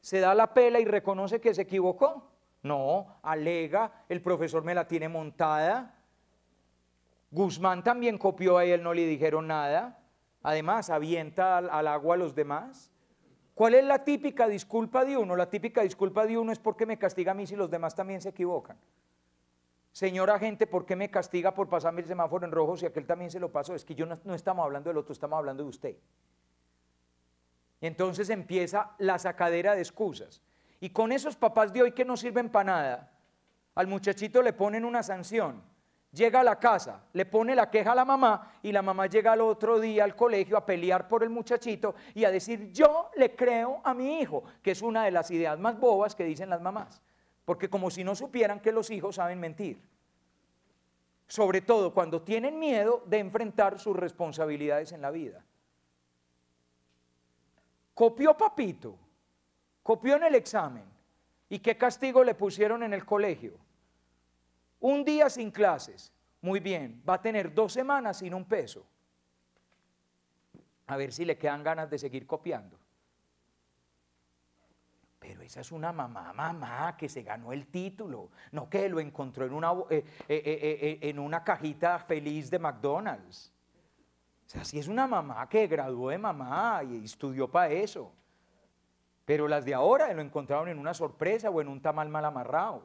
¿Se da la pela y reconoce que se equivocó? No, alega, el profesor me la tiene montada. Guzmán también copió a él, no le dijeron nada. Además, avienta al, agua a los demás. ¿Cuál es la típica disculpa de uno? La típica disculpa de uno es porque me castiga a mí si los demás también se equivocan. Señora gente, ¿por qué me castiga por pasarme el semáforo en rojo si aquel también se lo pasó? Es que yo no, no estamos hablando del otro, estamos hablando de usted. Y entonces empieza la sacadera de excusas. Y con esos papás de hoy que no sirven para nada, al muchachito le ponen una sanción, llega a la casa, le pone la queja a la mamá y la mamá llega al otro día al colegio a pelear por el muchachito y a decir yo le creo a mi hijo, que es una de las ideas más bobas que dicen las mamás, porque como si no supieran que los hijos saben mentir, sobre todo cuando tienen miedo de enfrentar sus responsabilidades en la vida copió papito, copió en el examen. ¿Y qué castigo le pusieron en el colegio? Un día sin clases. Muy bien, va a tener dos semanas sin un peso. A ver si le quedan ganas de seguir copiando. Pero esa es una mamá, mamá, que se ganó el título, no que lo encontró en una, eh, eh, eh, en una cajita feliz de McDonald's. O sea, si es una mamá que graduó de mamá y estudió para eso. Pero las de ahora lo encontraron en una sorpresa o en un tamal mal amarrado.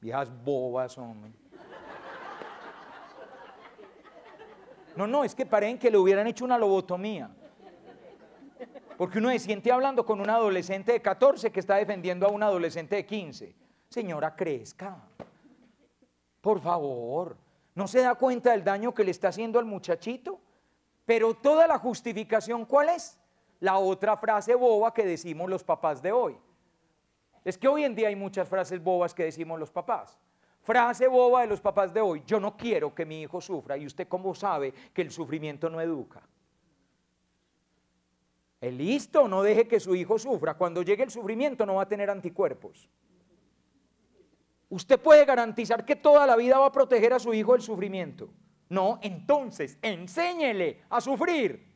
viejas bobas, hombre. No, no, es que paren que le hubieran hecho una lobotomía. Porque uno se siente hablando con un adolescente de 14 que está defendiendo a un adolescente de 15. Señora, crezca. Por favor. ¿No se da cuenta del daño que le está haciendo al muchachito? Pero toda la justificación, ¿cuál es? La otra frase boba que decimos los papás de hoy. Es que hoy en día hay muchas frases bobas que decimos los papás. Frase boba de los papás de hoy, yo no quiero que mi hijo sufra y usted cómo sabe que el sufrimiento no educa. El listo, no deje que su hijo sufra. Cuando llegue el sufrimiento no va a tener anticuerpos. ¿Usted puede garantizar que toda la vida va a proteger a su hijo del sufrimiento? No, entonces enséñele a sufrir.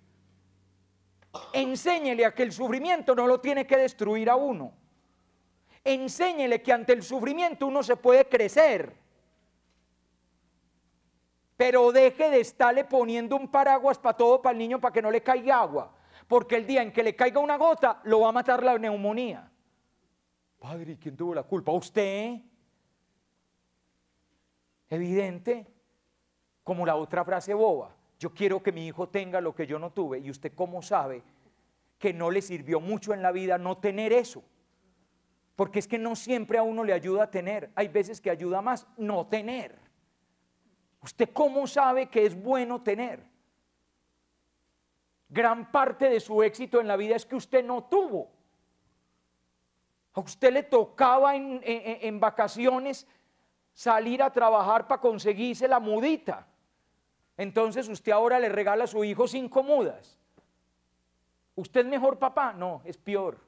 Enséñele a que el sufrimiento no lo tiene que destruir a uno. Enséñele que ante el sufrimiento uno se puede crecer. Pero deje de estarle poniendo un paraguas para todo, para el niño, para que no le caiga agua. Porque el día en que le caiga una gota, lo va a matar la neumonía. Padre, ¿quién tuvo la culpa? ¿Usted? evidente, como la otra frase boba, yo quiero que mi hijo tenga lo que yo no tuve y usted cómo sabe que no le sirvió mucho en la vida no tener eso. Porque es que no siempre a uno le ayuda a tener, hay veces que ayuda más no tener. ¿Usted cómo sabe que es bueno tener? Gran parte de su éxito en la vida es que usted no tuvo. A usted le tocaba en, en vacaciones salir a trabajar para conseguirse la mudita. Entonces usted ahora le regala a su hijo cinco mudas. ¿Usted es mejor papá? No, es peor.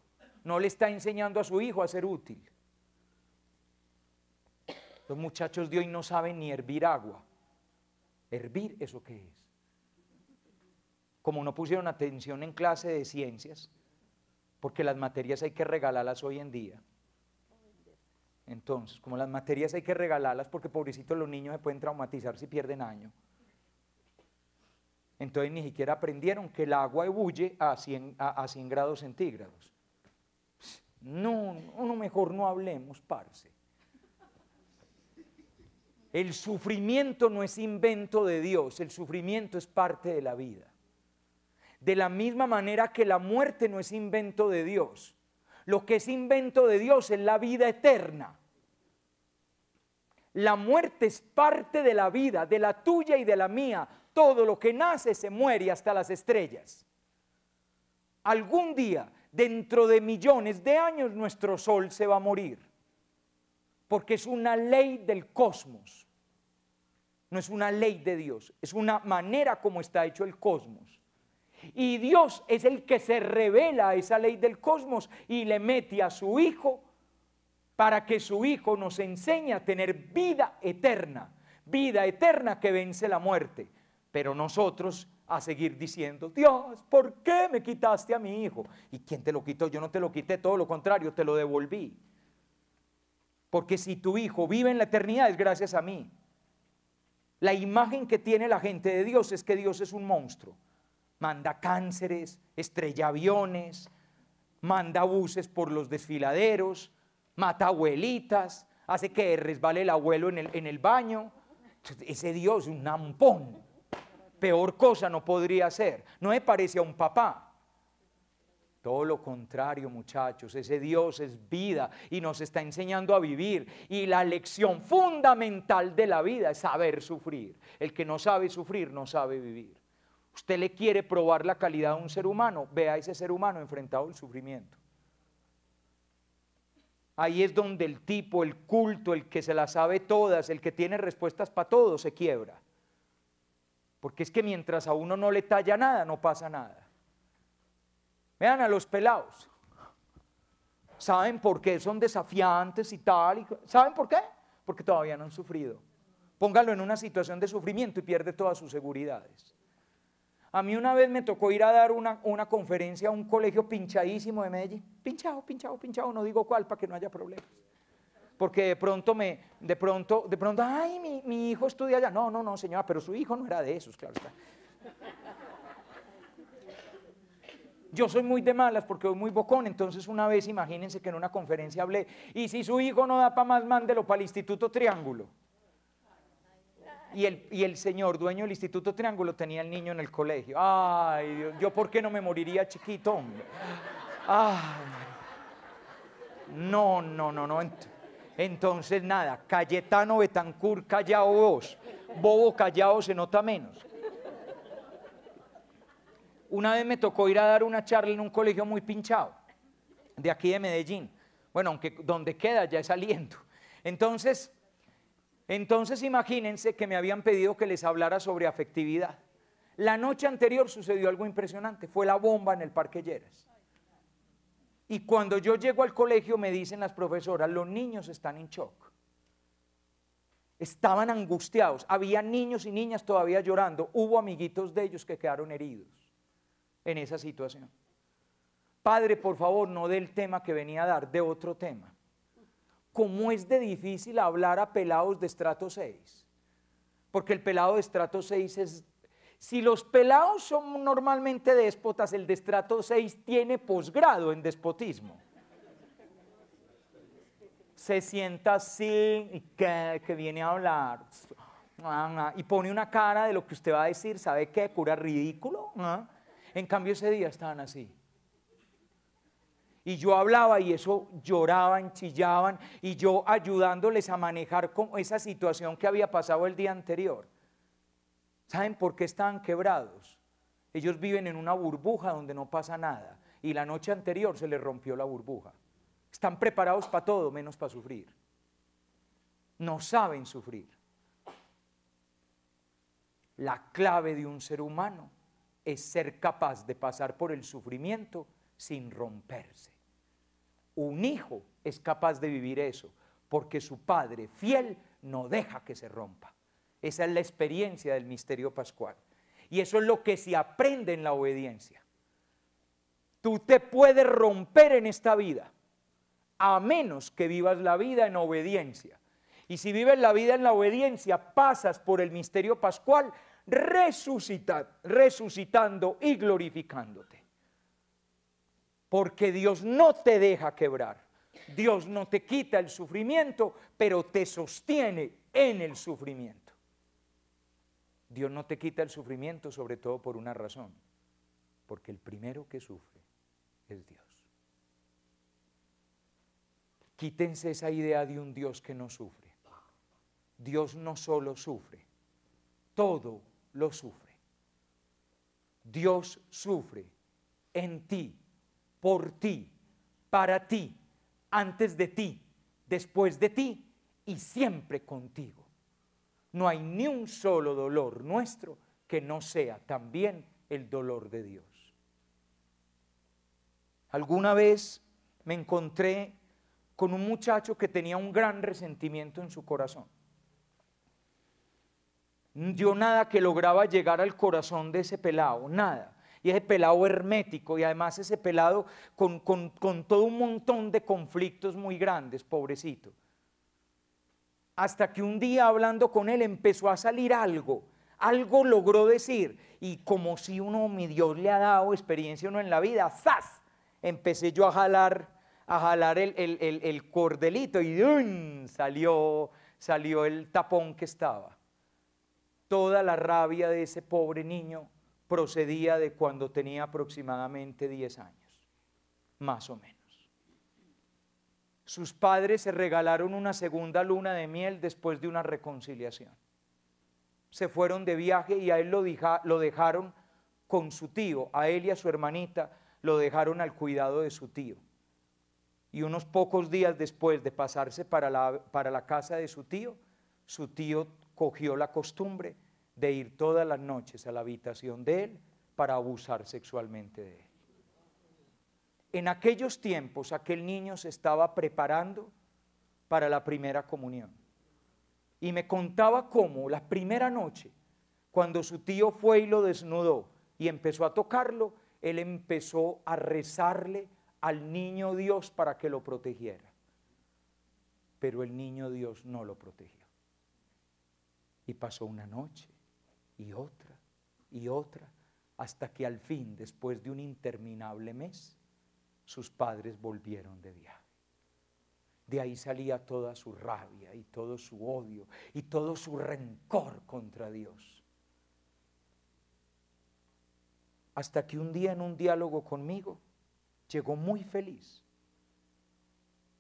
No le está enseñando a su hijo a ser útil. Los muchachos de hoy no saben ni hervir agua. ¿Hervir eso qué es? Como no pusieron atención en clase de ciencias, porque las materias hay que regalarlas hoy en día. Entonces, como las materias hay que regalarlas porque pobrecitos los niños se pueden traumatizar si pierden año. Entonces ni siquiera aprendieron que el agua ebulle a 100, grados centígrados. No, no, mejor no hablemos, parce. El sufrimiento no es invento de Dios, el sufrimiento es parte de la vida. De la misma manera que la muerte no es invento de Dios, lo que es invento de Dios es la vida eterna. La muerte es parte de la vida, de la tuya y de la mía. Todo lo que nace se muere hasta las estrellas. Algún día, dentro de millones de años, nuestro sol se va a morir. Porque es una ley del cosmos. No es una ley de Dios, es una manera como está hecho el cosmos. Y Dios es el que se revela esa ley del cosmos y le mete a su Hijo para que su Hijo nos enseñe a tener vida eterna, vida eterna que vence la muerte. Pero nosotros a seguir diciendo, Dios, ¿por qué me quitaste a mi hijo? ¿Y quién te lo quitó? Yo no te lo quité, todo lo contrario, te lo devolví. Porque si tu hijo vive en la eternidad es gracias a mí. La imagen que tiene la gente de Dios es que Dios es un monstruo manda cánceres, estrella aviones, manda buses por los desfiladeros, mata abuelitas, hace que resbale el abuelo en el, en el baño. Ese Dios es un nampón. Peor cosa no podría ser. No me parece a un papá. Todo lo contrario, muchachos, ese Dios es vida y nos está enseñando a vivir. Y la lección fundamental de la vida es saber sufrir. El que no sabe sufrir no sabe vivir. Usted le quiere probar la calidad de un ser humano, vea a ese ser humano enfrentado al sufrimiento. Ahí es donde el tipo, el culto, el que se las sabe todas, el que tiene respuestas para todo, se quiebra. Porque es que mientras a uno no le talla nada, no pasa nada. Vean a los pelados. ¿Saben por qué son desafiantes y tal? ¿Saben por qué? Porque todavía no han sufrido. Póngalo en una situación de sufrimiento y pierde todas sus seguridades. A mí una vez me tocó ir a dar una, conferencia a un colegio pinchadísimo de Medellín. Pinchado, pinchado, pinchado, no digo cuál para que no haya problemas. Porque de pronto me, de pronto, de pronto, ay, mi, hijo estudia allá. No, no, no, señora, pero su hijo no era de esos, claro está. Yo soy muy de malas porque soy muy bocón, entonces una vez imagínense que en una conferencia hablé, y si su hijo no da para más, mándelo para el Instituto Triángulo y el, señor dueño del Instituto Triángulo tenía al niño en el colegio. Ay, Dios, yo por qué no me moriría chiquito, Ay, no, no, no, no. Entonces, nada, Cayetano Betancur, callao vos. Bobo callao se nota menos. Una vez me tocó ir a dar una charla en un colegio muy pinchado, de aquí de Medellín. Bueno, aunque donde queda ya es aliento. Entonces, entonces imagínense que me habían pedido que les hablara sobre afectividad. La noche anterior sucedió algo impresionante, fue la bomba en el Parque Lleras. Y cuando yo llego al colegio me dicen las profesoras, los niños están en shock. Estaban angustiados, había niños y niñas todavía llorando, hubo amiguitos de ellos que quedaron heridos en esa situación. Padre, por favor, no del tema que venía a dar, de otro tema cómo es de difícil hablar a pelados de estrato 6. Porque el pelado de estrato 6 es... Si los pelados son normalmente déspotas, el de estrato 6 tiene posgrado en despotismo. Se sienta así y que, viene a hablar y pone una cara de lo que usted va a decir, ¿sabe qué? Cura ridículo. En cambio ese día estaban así. Y yo hablaba y eso lloraban, chillaban, y yo ayudándoles a manejar esa situación que había pasado el día anterior. ¿Saben por qué estaban quebrados? Ellos viven en una burbuja donde no pasa nada, y la noche anterior se les rompió la burbuja. Están preparados para todo, menos para sufrir. No saben sufrir. La clave de un ser humano es ser capaz de pasar por el sufrimiento sin romperse. Un hijo es capaz de vivir eso, porque su padre fiel no deja que se rompa. Esa es la experiencia del misterio pascual. Y eso es lo que se aprende en la obediencia. Tú te puedes romper en esta vida, a menos que vivas la vida en obediencia. Y si vives la vida en la obediencia, pasas por el misterio pascual resucitando y glorificándote porque Dios no te deja quebrar. Dios no te quita el sufrimiento, pero te sostiene en el sufrimiento. Dios no te quita el sufrimiento sobre todo por una razón, porque el primero que sufre es Dios. Quítense esa idea de un Dios que no sufre. Dios no solo sufre, todo lo sufre. Dios sufre en ti por ti, para ti, antes de ti, después de ti y siempre contigo. No hay ni un solo dolor nuestro que no sea también el dolor de Dios. Alguna vez me encontré con un muchacho que tenía un gran resentimiento en su corazón. Dio nada que lograba llegar al corazón de ese pelado, nada y ese pelado hermético y además ese pelado con, todo un montón de conflictos muy grandes, pobrecito. Hasta que un día hablando con él empezó a salir algo, algo logró decir y como si uno, mi Dios le ha dado experiencia uno en la vida, ¡zas! Empecé yo a jalar, a jalar el, cordelito y salió salió el tapón que estaba. Toda la rabia de ese pobre niño procedía de cuando tenía aproximadamente 10 años, más o menos. Sus padres se regalaron una segunda luna de miel después de una reconciliación. Se fueron de viaje y a él lo, dejaron con su tío, a él y a su hermanita lo dejaron al cuidado de su tío. Y unos pocos días después de pasarse para la casa de su tío, su tío cogió la costumbre de ir todas las noches a la habitación de él para abusar sexualmente de él. En aquellos tiempos aquel niño se estaba preparando para la primera comunión. Y me contaba cómo la primera noche, cuando su tío fue y lo desnudó y empezó a tocarlo, él empezó a rezarle al niño Dios para que lo protegiera. Pero el niño Dios no lo protegió. Y pasó una noche y otra y otra, hasta que al fin, después de un interminable mes, sus padres volvieron de viaje. De ahí salía toda su rabia y todo su odio y todo su rencor contra Dios. Hasta que un día en un diálogo conmigo llegó muy feliz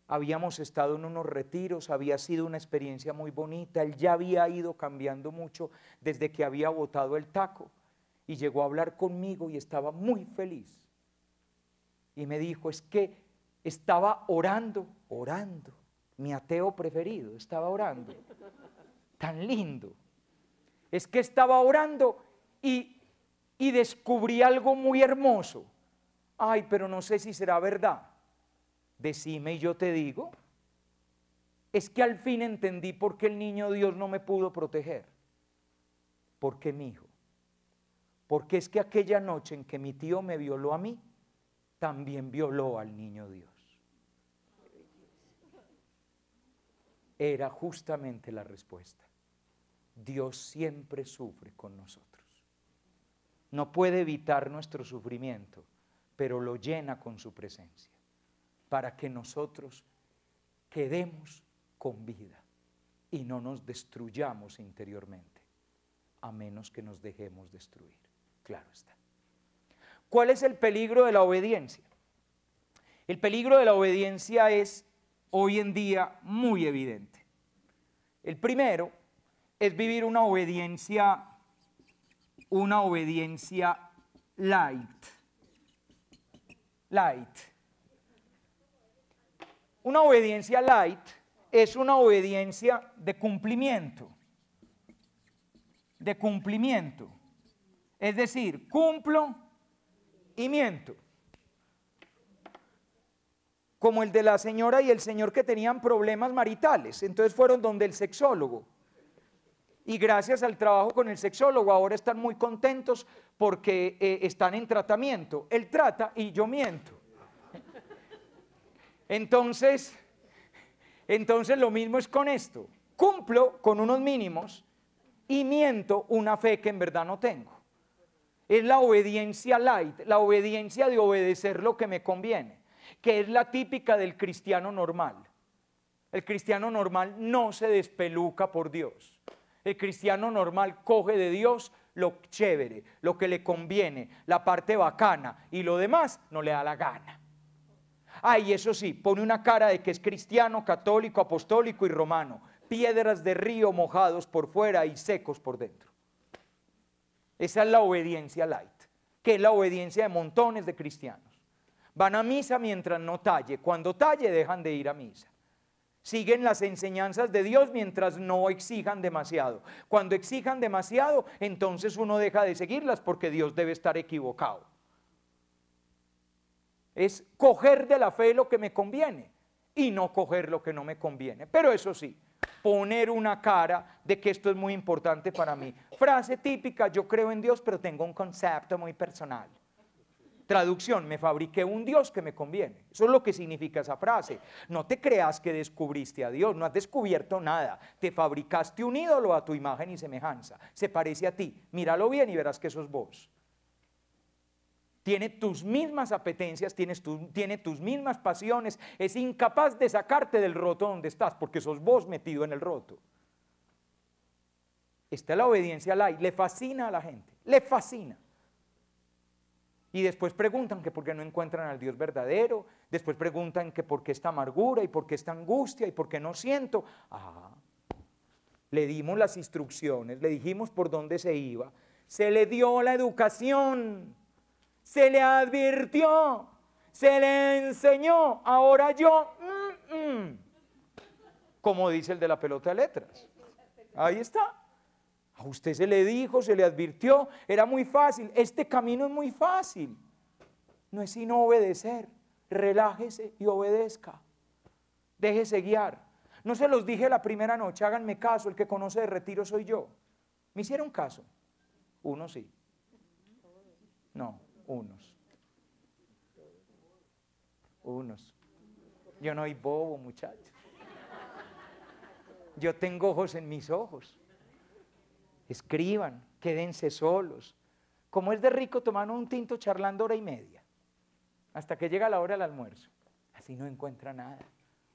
habíamos estado en unos retiros, había sido una experiencia muy bonita, él ya había ido cambiando mucho desde que había botado el taco y llegó a hablar conmigo y estaba muy feliz. Y me dijo, es que estaba orando, orando, mi ateo preferido, estaba orando, tan lindo. Es que estaba orando y, y descubrí algo muy hermoso. Ay, pero no sé si será verdad. Decime y yo te digo. Es que al fin entendí por qué el niño Dios no me pudo proteger. Porque mi hijo? Porque es que aquella noche en que mi tío me violó a mí, también violó al niño Dios. Era justamente la respuesta. Dios siempre sufre con nosotros. No puede evitar nuestro sufrimiento, pero lo llena con su presencia para que nosotros quedemos con vida y no nos destruyamos interiormente, a menos que nos dejemos destruir. Claro está. ¿Cuál es el peligro de la obediencia? El peligro de la obediencia es hoy en día muy evidente. El primero es vivir una obediencia, una obediencia light. Light. Una obediencia light es una obediencia de cumplimiento. De cumplimiento. Es decir, cumplo y miento. Como el de la señora y el señor que tenían problemas maritales. Entonces fueron donde el sexólogo. Y gracias al trabajo con el sexólogo ahora están muy contentos porque eh, están en tratamiento. Él trata y yo miento. Entonces, entonces lo mismo es con esto. Cumplo con unos mínimos y miento una fe que en verdad no tengo. Es la obediencia light, la obediencia de obedecer lo que me conviene, que es la típica del cristiano normal. El cristiano normal no se despeluca por Dios. El cristiano normal coge de Dios lo chévere, lo que le conviene, la parte bacana y lo demás no le da la gana. Ay, eso sí, pone una cara de que es cristiano, católico, apostólico y romano. Piedras de río mojados por fuera y secos por dentro. Esa es la obediencia light, que es la obediencia de montones de cristianos. Van a misa mientras no talle. Cuando talle dejan de ir a misa. Siguen las enseñanzas de Dios mientras no exijan demasiado. Cuando exijan demasiado, entonces uno deja de seguirlas porque Dios debe estar equivocado es coger de la fe lo que me conviene y no coger lo que no me conviene. Pero eso sí, poner una cara de que esto es muy importante para mí. Frase típica, yo creo en Dios, pero tengo un concepto muy personal. Traducción, me fabriqué un Dios que me conviene. Eso es lo que significa esa frase. No te creas que descubriste a Dios, no has descubierto nada. Te fabricaste un ídolo a tu imagen y semejanza. Se parece a ti. Míralo bien y verás que eso es vos tiene tus mismas apetencias, tienes tiene tus mismas pasiones, es incapaz de sacarte del roto donde estás, porque sos vos metido en el roto. Está la obediencia la y le fascina a la gente, le fascina. Y después preguntan que por qué no encuentran al Dios verdadero, después preguntan que por qué esta amargura y por qué esta angustia y por qué no siento. Ah, le dimos las instrucciones, le dijimos por dónde se iba, se le dio la educación se le advirtió, se le enseñó, ahora yo, mm, mm. como dice el de la pelota de letras. Ahí está. A usted se le dijo, se le advirtió, era muy fácil, este camino es muy fácil. No es sino obedecer, relájese y obedezca. Déjese guiar. No se los dije la primera noche, háganme caso, el que conoce de retiro soy yo. ¿Me hicieron caso? Uno sí. No. Unos. Unos. Yo no soy bobo, muchacho. Yo tengo ojos en mis ojos. Escriban, quédense solos. Como es de rico tomar un tinto charlando hora y media, hasta que llega la hora del almuerzo. Así no encuentra nada.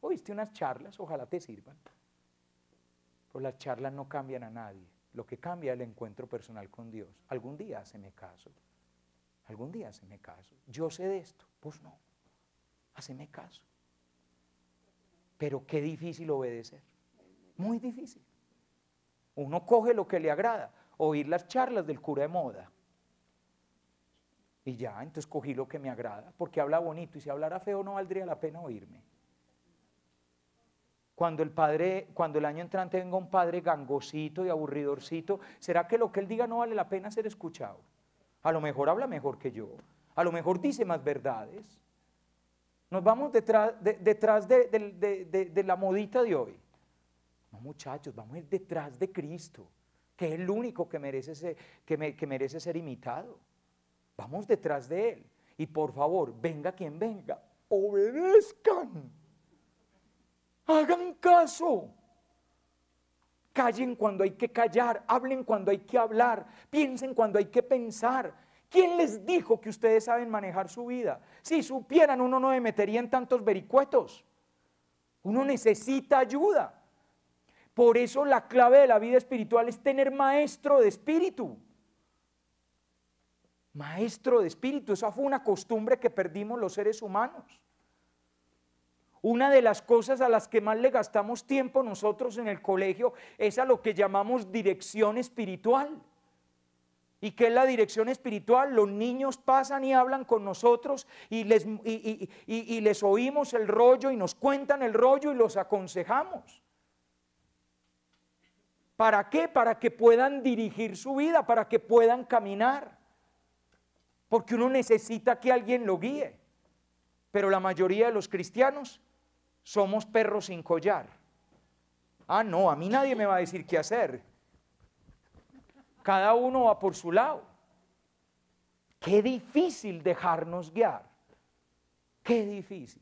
Oíste unas charlas, ojalá te sirvan. pues las charlas no cambian a nadie. Lo que cambia es el encuentro personal con Dios. Algún día haceme caso algún día haceme caso. Yo sé de esto. Pues no, haceme caso. Pero qué difícil obedecer. Muy difícil. Uno coge lo que le agrada, oír las charlas del cura de moda. Y ya, entonces cogí lo que me agrada, porque habla bonito y si hablara feo no valdría la pena oírme. Cuando el, padre, cuando el año entrante venga un padre gangosito y aburridorcito, ¿será que lo que él diga no vale la pena ser escuchado? A lo mejor habla mejor que yo. A lo mejor dice más verdades. Nos vamos detrás, de, detrás de, la modita de hoy. No, muchachos, vamos a ir detrás de Cristo, que es el único que merece ser, que, que merece ser imitado. Vamos detrás de Él. Y por favor, venga quien venga, obedezcan. Hagan caso. Callen cuando hay que callar, hablen cuando hay que hablar, piensen cuando hay que pensar. ¿Quién les dijo que ustedes saben manejar su vida? Si supieran, uno no se metería en tantos vericuetos. Uno necesita ayuda. Por eso la clave de la vida espiritual es tener maestro de espíritu. Maestro de espíritu, esa fue una costumbre que perdimos los seres humanos. Una de las cosas a las que más le gastamos tiempo nosotros en el colegio es a lo que llamamos dirección espiritual. ¿Y qué es la dirección espiritual? Los niños pasan y hablan con nosotros y les, y, les oímos el rollo y nos cuentan el rollo y los aconsejamos. ¿Para qué? Para que puedan dirigir su vida, para que puedan caminar. Porque uno necesita que alguien lo guíe. Pero la mayoría de los cristianos somos perros sin collar. Ah, no, a mí nadie me va a decir qué hacer. Cada uno va por su lado. Qué difícil dejarnos guiar. Qué difícil.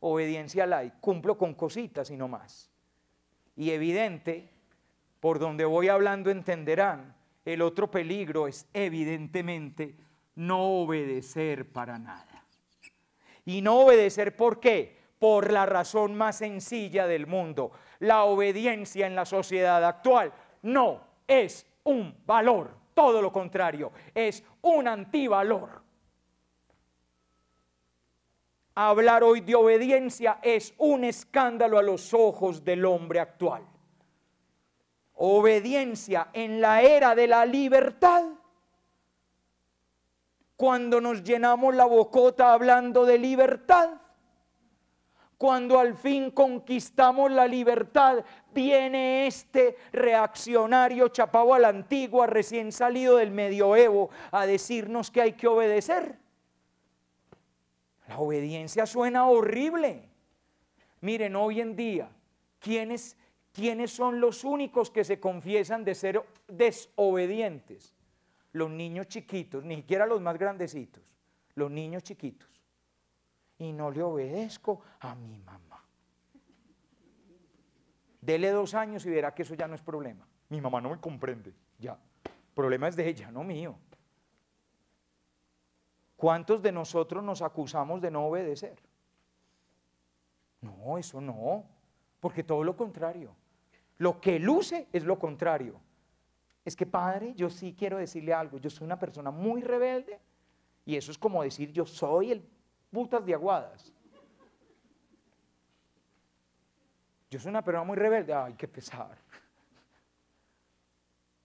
Obediencia la hay. Cumplo con cositas y no más. Y evidente, por donde voy hablando entenderán, el otro peligro es evidentemente no obedecer para nada. Y no obedecer por qué? por la razón más sencilla del mundo. La obediencia en la sociedad actual no es un valor, todo lo contrario, es un antivalor. Hablar hoy de obediencia es un escándalo a los ojos del hombre actual. Obediencia en la era de la libertad. Cuando nos llenamos la bocota hablando de libertad cuando al fin conquistamos la libertad, viene este reaccionario chapado a la antigua, recién salido del medioevo, a decirnos que hay que obedecer. La obediencia suena horrible. Miren, hoy en día, ¿quiénes, ¿quiénes son los únicos que se confiesan de ser desobedientes? Los niños chiquitos, ni siquiera los más grandecitos, los niños chiquitos y no le obedezco a mi mamá. Dele dos años y verá que eso ya no es problema. Mi mamá no me comprende, ya. Problema es de ella, no mío. ¿Cuántos de nosotros nos acusamos de no obedecer? No, eso no, porque todo lo contrario. Lo que luce es lo contrario. Es que, padre, yo sí quiero decirle algo. Yo soy una persona muy rebelde y eso es como decir yo soy el putas de aguadas. Yo soy una persona muy rebelde, ay, qué pesar.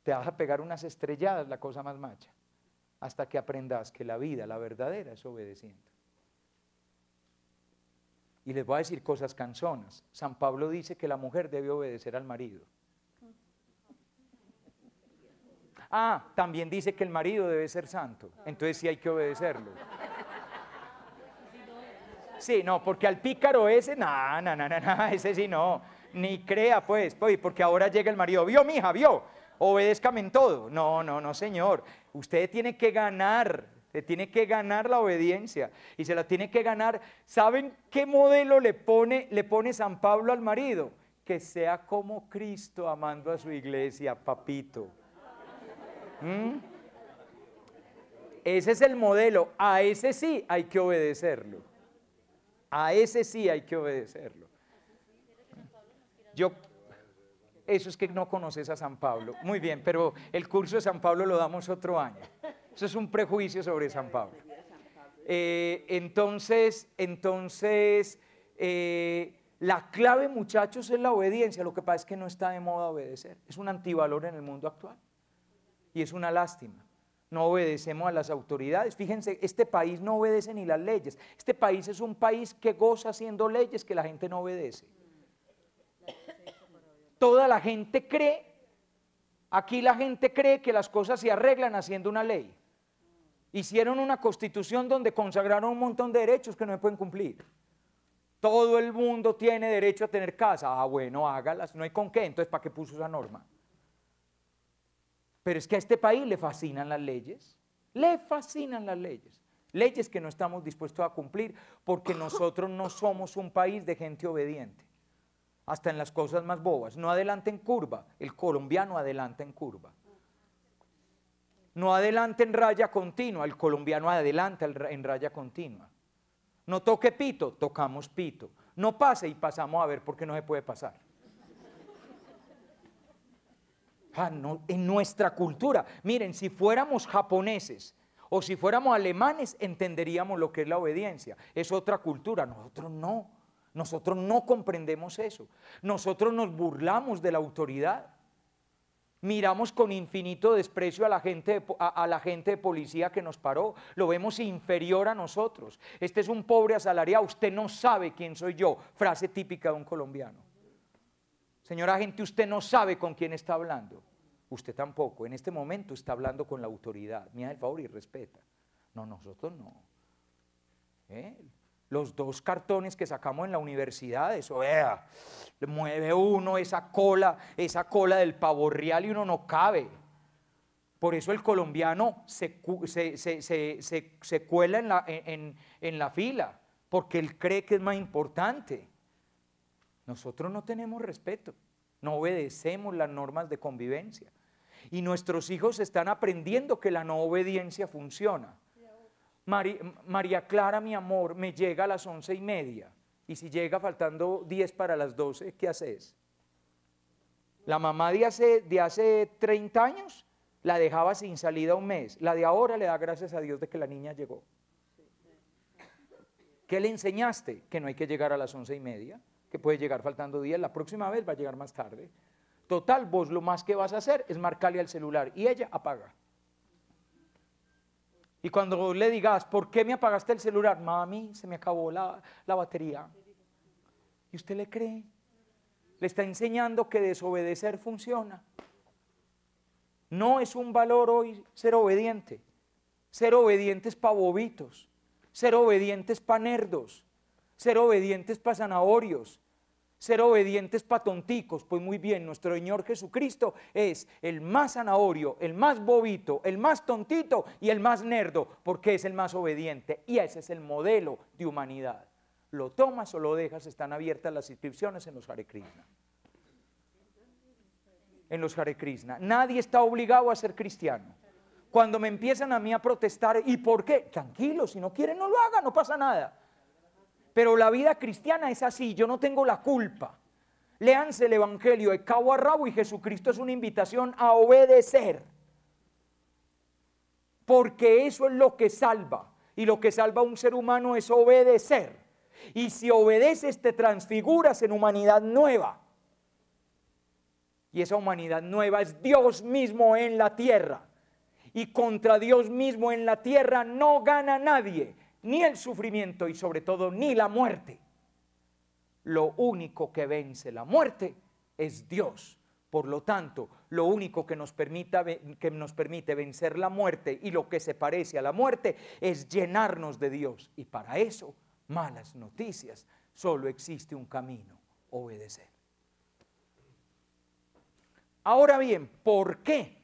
Te vas a pegar unas estrelladas, la cosa más macha, hasta que aprendas que la vida, la verdadera, es obedeciendo. Y les voy a decir cosas canzonas. San Pablo dice que la mujer debe obedecer al marido. Ah, también dice que el marido debe ser santo, entonces sí hay que obedecerlo. Sí, no, porque al pícaro ese, no, no, no, no, ese sí no. Ni crea, pues, pues, porque ahora llega el marido, vio, mija, vio, obedézcame en todo. No, no, no, señor. Usted tiene que ganar, se tiene que ganar la obediencia y se la tiene que ganar. ¿Saben qué modelo le pone, le pone San Pablo al marido? Que sea como Cristo amando a su iglesia, papito. ¿Mm? Ese es el modelo. A ese sí hay que obedecerlo. A ese sí hay que obedecerlo. Yo, eso es que no conoces a San Pablo. Muy bien, pero el curso de San Pablo lo damos otro año. Eso es un prejuicio sobre San Pablo. Eh, entonces, entonces, eh, la clave, muchachos, es la obediencia. Lo que pasa es que no está de moda obedecer. Es un antivalor en el mundo actual. Y es una lástima no obedecemos a las autoridades. Fíjense, este país no obedece ni las leyes. Este país es un país que goza haciendo leyes que la gente no obedece. Toda la gente cree, aquí la gente cree que las cosas se arreglan haciendo una ley. Hicieron una constitución donde consagraron un montón de derechos que no se pueden cumplir. Todo el mundo tiene derecho a tener casa. Ah, bueno, hágalas, no hay con qué. Entonces, ¿para qué puso esa norma? Pero es que a este país le fascinan las leyes, le fascinan las leyes, leyes que no estamos dispuestos a cumplir porque nosotros no somos un país de gente obediente, hasta en las cosas más bobas. No adelante en curva, el colombiano adelanta en curva. No adelante en raya continua, el colombiano adelanta en raya continua. No toque pito, tocamos pito. No pase y pasamos a ver por qué no se puede pasar. Ah, en nuestra cultura, miren, si fuéramos japoneses o si fuéramos alemanes, entenderíamos lo que es la obediencia. Es otra cultura, nosotros no. Nosotros no comprendemos eso. Nosotros nos burlamos de la autoridad. Miramos con infinito desprecio a la, gente a la gente de policía que nos paró. Lo vemos inferior a nosotros. Este es un pobre asalariado. Usted no sabe quién soy yo. Frase típica de un colombiano. Señora gente, usted no sabe con quién está hablando. Usted tampoco. En este momento está hablando con la autoridad. Mira el favor y respeta. No, nosotros no. ¿Eh? Los dos cartones que sacamos en la universidad, eso, vea, mueve uno esa cola, esa cola del pavo real y uno no cabe. Por eso el colombiano se, cuela en la, en, en la fila, porque él cree que es más importante. Nosotros no tenemos respeto, no obedecemos las normas de convivencia. Y nuestros hijos están aprendiendo que la no obediencia funciona. María Clara, mi amor, me llega a las once y media. Y si llega faltando diez para las doce, ¿qué haces? La mamá de hace, de hace 30 años la dejaba sin salida un mes. La de ahora le da gracias a Dios de que la niña llegó. ¿Qué le enseñaste? Que no hay que llegar a las once y media que puede llegar faltando días, la próxima vez va a llegar más tarde. Total, vos lo más que vas a hacer es marcarle al celular y ella apaga. Y cuando le digas, ¿por qué me apagaste el celular? Mami, se me acabó la, la batería. ¿Y usted le cree? Le está enseñando que desobedecer funciona. No es un valor hoy ser obediente. Ser obedientes para bobitos. Ser obedientes para nerdos. Ser obedientes para zanahorios ser obedientes tonticos, Pues muy bien, nuestro Señor Jesucristo es el más zanahorio, el más bobito, el más tontito y el más nerdo, porque es el más obediente. Y ese es el modelo de humanidad. Lo tomas o lo dejas, están abiertas las inscripciones en los Hare Krishna. En los Hare Krishna. Nadie está obligado a ser cristiano. Cuando me empiezan a mí a protestar, ¿y por qué? Tranquilo, si no quieren, no lo hagan, no pasa nada. Pero la vida cristiana es así, yo no tengo la culpa. Leanse el Evangelio de cabo a rabo y Jesucristo es una invitación a obedecer. Porque eso es lo que salva. Y lo que salva a un ser humano es obedecer. Y si obedeces te transfiguras en humanidad nueva. Y esa humanidad nueva es Dios mismo en la tierra. Y contra Dios mismo en la tierra no gana nadie ni el sufrimiento y sobre todo ni la muerte. Lo único que vence la muerte es Dios. Por lo tanto, lo único que nos, que nos permite vencer la muerte y lo que se parece a la muerte es llenarnos de Dios. Y para eso, malas noticias, solo existe un camino, obedecer. Ahora bien, ¿por qué?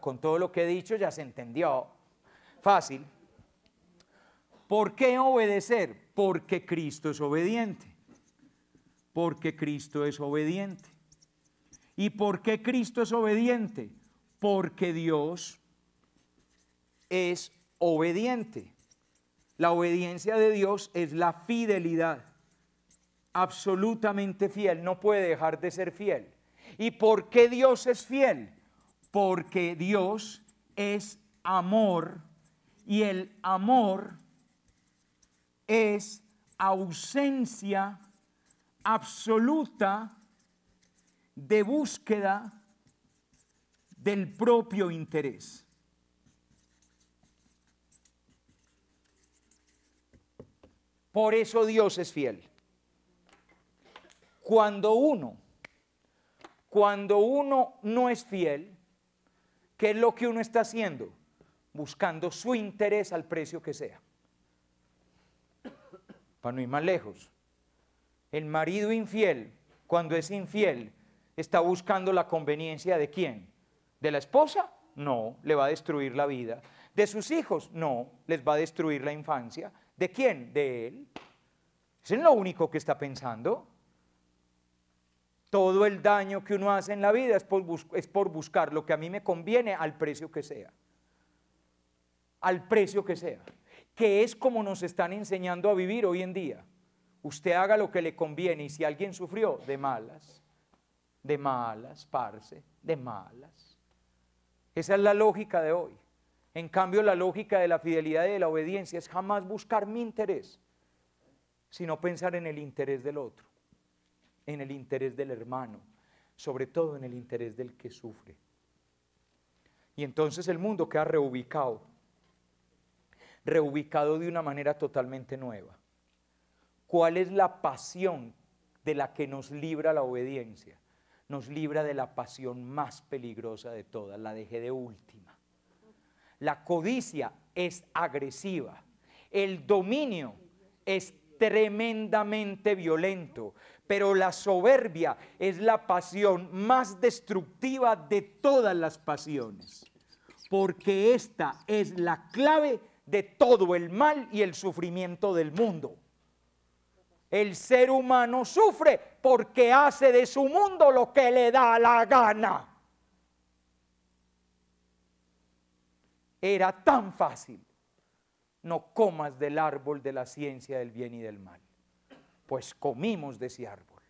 con todo lo que he dicho ya se entendió. Fácil. ¿Por qué obedecer? Porque Cristo es obediente. Porque Cristo es obediente. ¿Y por qué Cristo es obediente? Porque Dios es obediente. La obediencia de Dios es la fidelidad. Absolutamente fiel. No puede dejar de ser fiel. ¿Y por qué Dios es fiel? Porque Dios es amor y el amor es ausencia absoluta de búsqueda del propio interés. Por eso Dios es fiel. Cuando uno, cuando uno no es fiel, ¿qué es lo que uno está haciendo? Buscando su interés al precio que sea no ir más lejos. El marido infiel, cuando es infiel, está buscando la conveniencia de quién? ¿De la esposa? No, le va a destruir la vida. ¿De sus hijos? No, les va a destruir la infancia. ¿De quién? De él. es lo único que está pensando. Todo el daño que uno hace en la vida es por, es por buscar lo que a mí me conviene al precio que sea. Al precio que sea que es como nos están enseñando a vivir hoy en día. Usted haga lo que le conviene y si alguien sufrió, de malas, de malas, parce, de malas. Esa es la lógica de hoy. En cambio, la lógica de la fidelidad y de la obediencia es jamás buscar mi interés, sino pensar en el interés del otro, en el interés del hermano, sobre todo en el interés del que sufre. Y entonces el mundo queda reubicado reubicado de una manera totalmente nueva. ¿Cuál es la pasión de la que nos libra la obediencia? Nos libra de la pasión más peligrosa de todas, la dejé de última. La codicia es agresiva. El dominio es tremendamente violento, pero la soberbia es la pasión más destructiva de todas las pasiones, porque esta es la clave de todo el mal y el sufrimiento del mundo. El ser humano sufre porque hace de su mundo lo que le da la gana. Era tan fácil. No comas del árbol de la ciencia del bien y del mal. Pues comimos de ese árbol.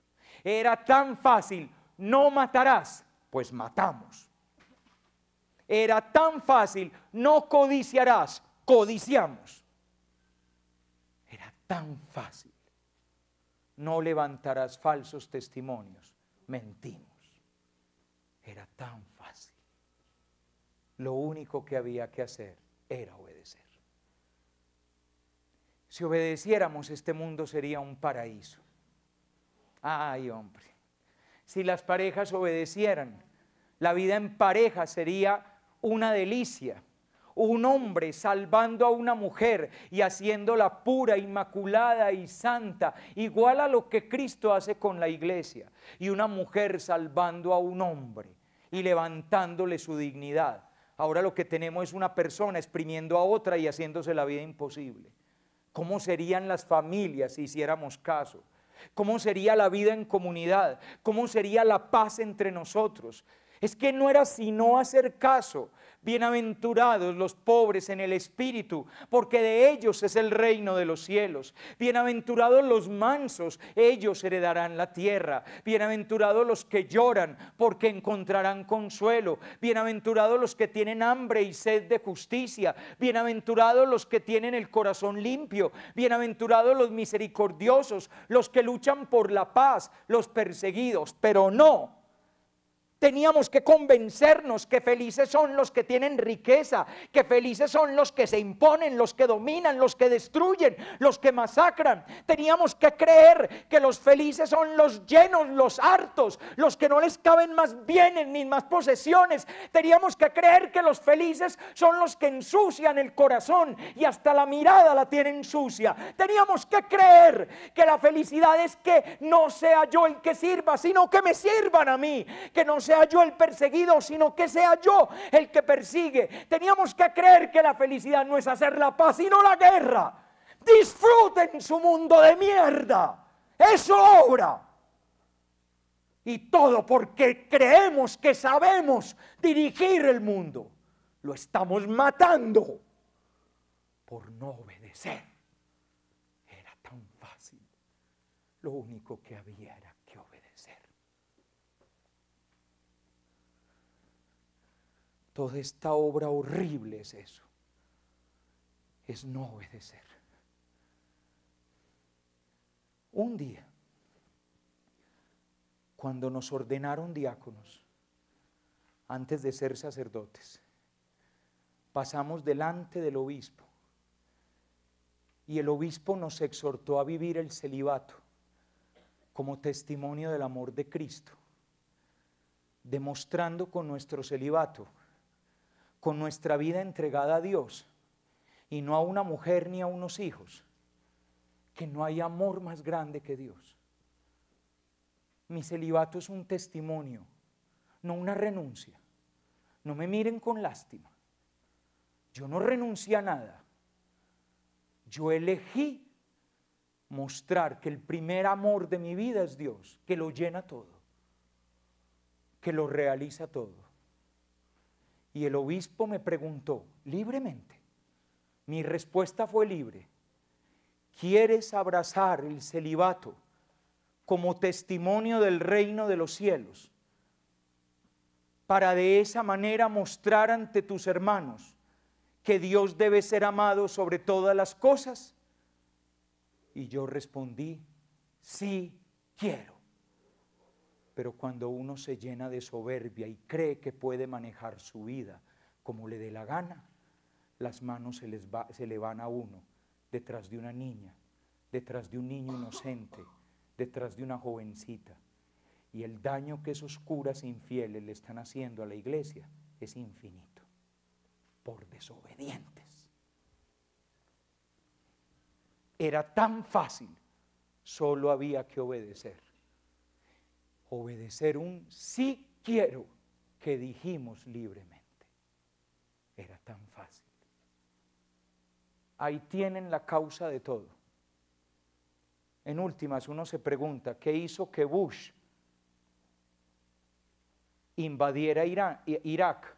Era tan fácil. No matarás. Pues matamos. Era tan fácil. No codiciarás codiciamos. Era tan fácil. No levantarás falsos testimonios. Mentimos. Era tan fácil. Lo único que había que hacer era obedecer. Si obedeciéramos, este mundo sería un paraíso. Ay, hombre. Si las parejas obedecieran, la vida en pareja sería una delicia un hombre salvando a una mujer y haciéndola pura, inmaculada y santa, igual a lo que Cristo hace con la iglesia, y una mujer salvando a un hombre y levantándole su dignidad. Ahora lo que tenemos es una persona exprimiendo a otra y haciéndose la vida imposible. ¿Cómo serían las familias si hiciéramos caso? ¿Cómo sería la vida en comunidad? ¿Cómo sería la paz entre nosotros? Es que no era sino hacer caso Bienaventurados los pobres en el espíritu, porque de ellos es el reino de los cielos. Bienaventurados los mansos, ellos heredarán la tierra. Bienaventurados los que lloran, porque encontrarán consuelo. Bienaventurados los que tienen hambre y sed de justicia. Bienaventurados los que tienen el corazón limpio. Bienaventurados los misericordiosos, los que luchan por la paz, los perseguidos. Pero no Teníamos que convencernos que felices son los que tienen riqueza, que felices son los que se imponen, los que dominan, los que destruyen, los que masacran. Teníamos que creer que los felices son los llenos, los hartos, los que no les caben más bienes ni más posesiones. Teníamos que creer que los felices son los que ensucian el corazón y hasta la mirada la tienen sucia. Teníamos que creer que la felicidad es que no sea yo el que sirva, sino que me sirvan a mí, que no sea yo el perseguido, sino que sea yo el que persigue. Teníamos que creer que la felicidad no es hacer la paz, sino la guerra. Disfruten su mundo de mierda. Eso obra. Y todo porque creemos que sabemos dirigir el mundo. Lo estamos matando por no obedecer. Era tan fácil. Lo único que había toda esta obra horrible es eso, es no obedecer. Un día, cuando nos ordenaron diáconos, antes de ser sacerdotes, pasamos delante del obispo y el obispo nos exhortó a vivir el celibato como testimonio del amor de Cristo, demostrando con nuestro celibato con nuestra vida entregada a Dios y no a una mujer ni a unos hijos, que no hay amor más grande que Dios. Mi celibato es un testimonio, no una renuncia. No me miren con lástima. Yo no renuncio a nada. Yo elegí mostrar que el primer amor de mi vida es Dios, que lo llena todo, que lo realiza todo. Y el obispo me preguntó libremente. Mi respuesta fue libre. ¿Quieres abrazar el celibato como testimonio del reino de los cielos? Para de esa manera mostrar ante tus hermanos que Dios debe ser amado sobre todas las cosas. Y yo respondí, sí quiero. Pero cuando uno se llena de soberbia y cree que puede manejar su vida como le dé la gana, las manos se, se le van a uno detrás de una niña, detrás de un niño inocente, detrás de una jovencita. Y el daño que esos curas infieles le están haciendo a la iglesia es infinito, por desobedientes. Era tan fácil, solo había que obedecer obedecer un sí quiero que dijimos libremente. Era tan fácil. Ahí tienen la causa de todo. En últimas, uno se pregunta, ¿qué hizo que Bush invadiera Irak?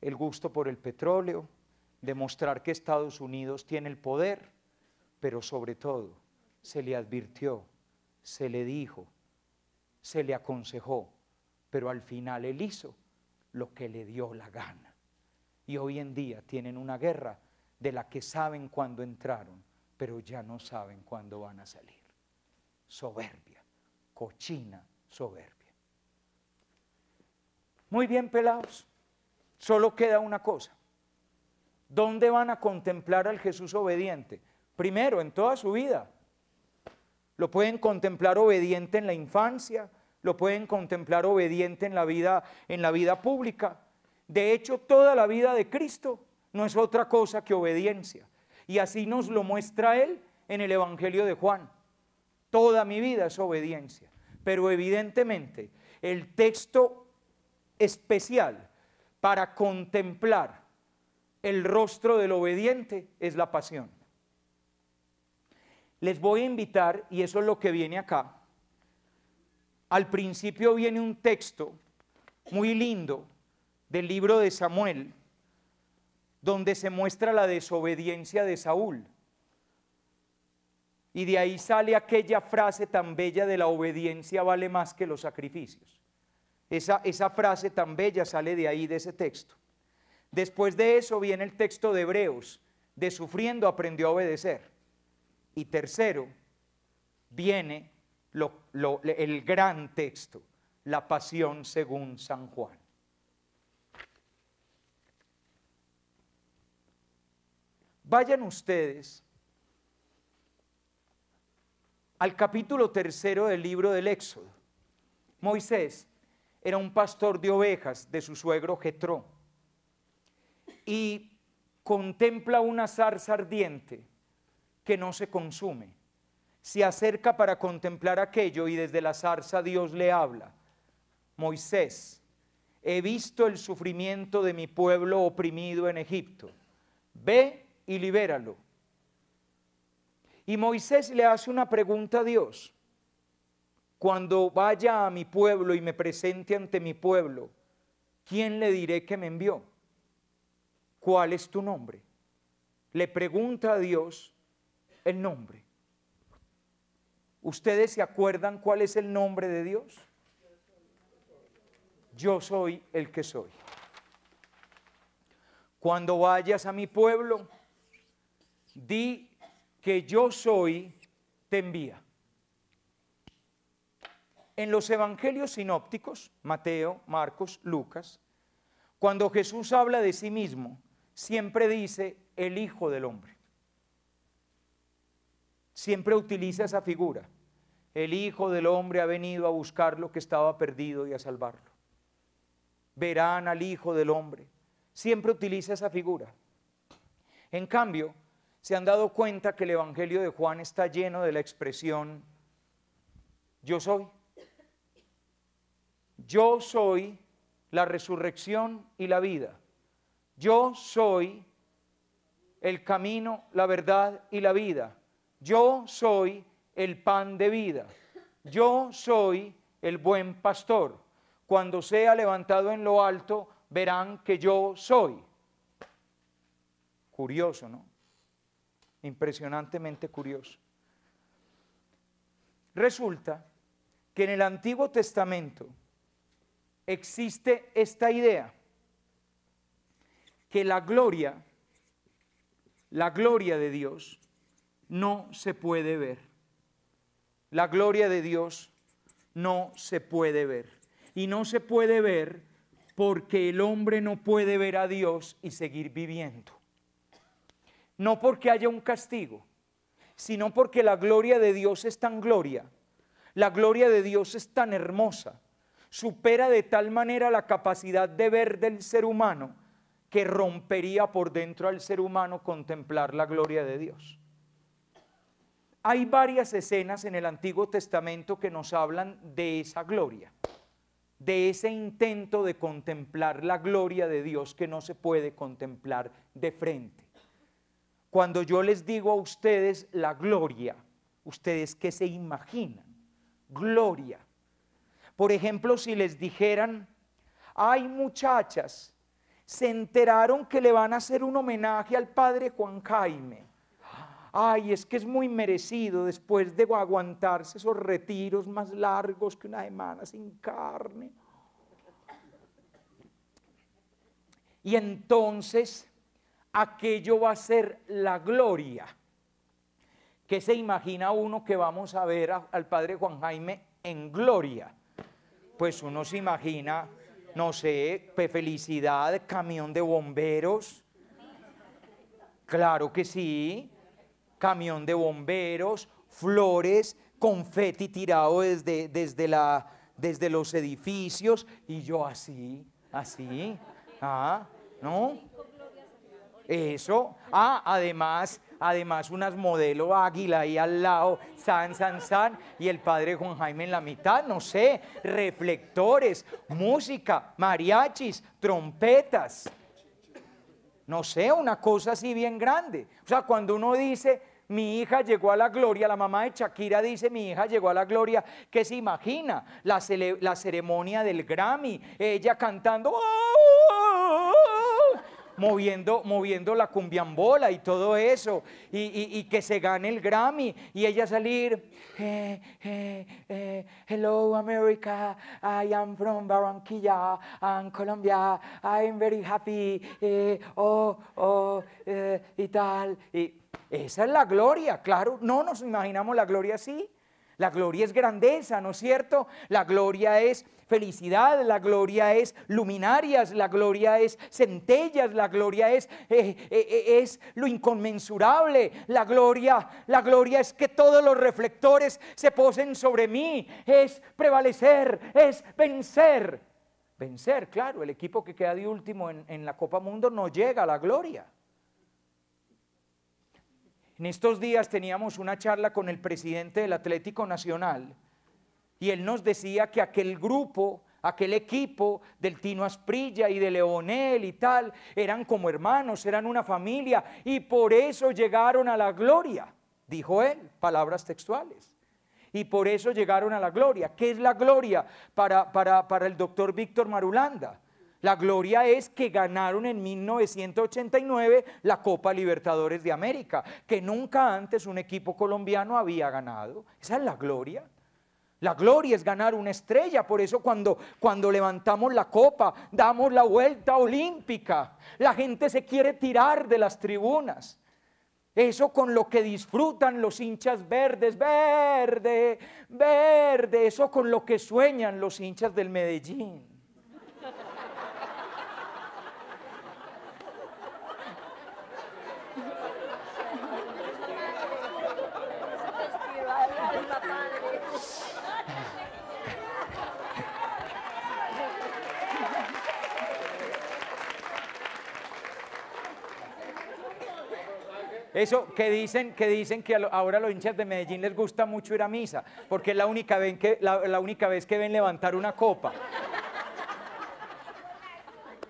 El gusto por el petróleo, demostrar que Estados Unidos tiene el poder, pero sobre todo, se le advirtió, se le dijo, se le aconsejó, pero al final él hizo lo que le dio la gana. Y hoy en día tienen una guerra de la que saben cuándo entraron, pero ya no saben cuándo van a salir. Soberbia, cochina soberbia. Muy bien, pelados, solo queda una cosa. ¿Dónde van a contemplar al Jesús obediente? Primero, en toda su vida, lo pueden contemplar obediente en la infancia, lo pueden contemplar obediente en la vida en la vida pública. De hecho, toda la vida de Cristo no es otra cosa que obediencia. Y así nos lo muestra él en el Evangelio de Juan. Toda mi vida es obediencia. Pero evidentemente el texto especial para contemplar el rostro del obediente es la pasión les voy a invitar, y eso es lo que viene acá, al principio viene un texto muy lindo del libro de Samuel, donde se muestra la desobediencia de Saúl. Y de ahí sale aquella frase tan bella de la obediencia vale más que los sacrificios. Esa, esa frase tan bella sale de ahí, de ese texto. Después de eso viene el texto de Hebreos, de sufriendo aprendió a obedecer. Y tercero, viene el gran texto, la pasión según San Juan. Vayan ustedes al capítulo tercero del libro del Éxodo. Moisés era un pastor de ovejas de su suegro Jetro y contempla una zarza ardiente que no se consume. Se acerca para contemplar aquello y desde la zarza Dios le habla. Moisés, he visto el sufrimiento de mi pueblo oprimido en Egipto. Ve y libéralo. Y Moisés le hace una pregunta a Dios. Cuando vaya a mi pueblo y me presente ante mi pueblo, ¿quién le diré que me envió? ¿Cuál es tu nombre? Le pregunta a Dios el nombre. ¿Ustedes se acuerdan cuál es el nombre de Dios? Yo soy el que soy. Cuando vayas a mi pueblo, di que yo soy, te envía. En los evangelios sinópticos, Mateo, Marcos, Lucas, cuando Jesús habla de sí mismo, siempre dice el Hijo del Hombre siempre utiliza esa figura. El Hijo del Hombre ha venido a buscar lo que estaba perdido y a salvarlo. Verán al Hijo del Hombre. Siempre utiliza esa figura. En cambio, se han dado cuenta que el Evangelio de Juan está lleno de la expresión yo soy. Yo soy la resurrección y la vida. Yo soy el camino, la verdad y la vida. Yo soy el pan de vida. Yo soy el buen pastor. Cuando sea levantado en lo alto, verán que yo soy. Curioso, ¿no? Impresionantemente curioso. Resulta que en el Antiguo Testamento existe esta idea, que la gloria, la gloria de Dios, no se puede ver. La gloria de Dios no se puede ver. Y no se puede ver porque el hombre no puede ver a Dios y seguir viviendo. No porque haya un castigo, sino porque la gloria de Dios es tan gloria, la gloria de Dios es tan hermosa, supera de tal manera la capacidad de ver del ser humano que rompería por dentro al ser humano contemplar la gloria de Dios. Hay varias escenas en el Antiguo Testamento que nos hablan de esa gloria, de ese intento de contemplar la gloria de Dios que no se puede contemplar de frente. Cuando yo les digo a ustedes la gloria, ustedes qué se imaginan? Gloria. Por ejemplo, si les dijeran, hay muchachas, se enteraron que le van a hacer un homenaje al padre Juan Jaime ay, es que es muy merecido después de aguantarse esos retiros más largos que una semana sin carne. Y entonces aquello va a ser la gloria que se imagina uno que vamos a ver al padre Juan Jaime en gloria. Pues uno se imagina, no sé, felicidad, camión de bomberos. Claro que sí camión de bomberos, flores, confeti tirado desde, desde, la, desde los edificios y yo así, así, ah, ¿no? Eso, ah, además, además unas modelo águila ahí al lado, san, san, san, y el padre Juan Jaime en la mitad, no sé, reflectores, música, mariachis, trompetas, no sé, una cosa así bien grande. O sea, cuando uno dice, mi hija llegó a la gloria, la mamá de Shakira dice, mi hija llegó a la gloria, que se imagina la, la ceremonia del Grammy, ella cantando, ah, moviendo, moviendo la cumbiambola y todo eso, y, que se gane el Grammy, y ella salir, eh, eh, eh, hello America, I am from Barranquilla, I'm Colombia, am very happy, oh, oh, y tal. Y esa es la gloria, claro, no nos imaginamos la gloria así. La gloria es grandeza, ¿no es cierto? La gloria es felicidad, la gloria es luminarias, la gloria es centellas, la gloria es, eh, eh, eh, es lo inconmensurable, la gloria, la gloria es que todos los reflectores se posen sobre mí, es prevalecer, es vencer. Vencer, claro, el equipo que queda de último en, en la Copa Mundo no llega a la gloria. En estos días teníamos una charla con el presidente del Atlético Nacional y él nos decía que aquel grupo, aquel equipo del Tino Asprilla y de Leonel y tal, eran como hermanos, eran una familia y por eso llegaron a la gloria, dijo él, palabras textuales. Y por eso llegaron a la gloria. ¿Qué es la gloria para, para el doctor Víctor Marulanda? La gloria es que ganaron en 1989 la Copa Libertadores de América, que nunca antes un equipo colombiano había ganado. Esa es la gloria. La gloria es ganar una estrella, por eso cuando, cuando levantamos la copa, damos la vuelta olímpica, la gente se quiere tirar de las tribunas. Eso con lo que disfrutan los hinchas verdes, verde, verde, eso con lo que sueñan los hinchas del Medellín. Eso que dicen que, dicen que ahora los hinchas de Medellín les gusta mucho ir a misa, porque es la única vez que, la única vez que ven levantar una copa.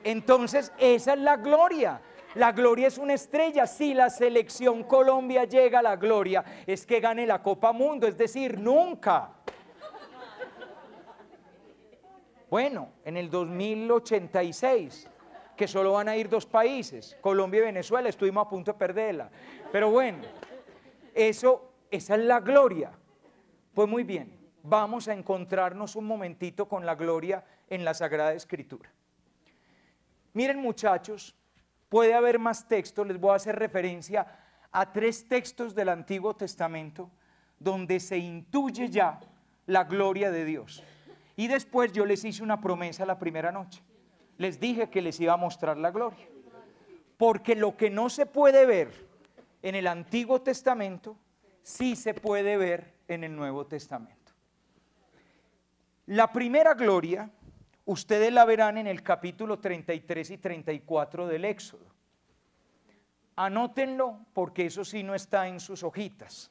Entonces, esa es la gloria. La gloria es una estrella. Si la selección Colombia llega a la gloria, es que gane la Copa Mundo, es decir, nunca. Bueno, en el 2086 que solo van a ir dos países, Colombia y Venezuela, estuvimos a punto de perderla. Pero bueno, eso, esa es la gloria. Pues muy bien, vamos a encontrarnos un momentito con la gloria en la Sagrada Escritura. Miren muchachos, puede haber más textos, les voy a hacer referencia a tres textos del Antiguo Testamento donde se intuye ya la gloria de Dios. Y después yo les hice una promesa la primera noche les dije que les iba a mostrar la gloria. Porque lo que no se puede ver en el Antiguo Testamento, sí se puede ver en el Nuevo Testamento. La primera gloria, ustedes la verán en el capítulo 33 y 34 del Éxodo. Anótenlo porque eso sí no está en sus hojitas.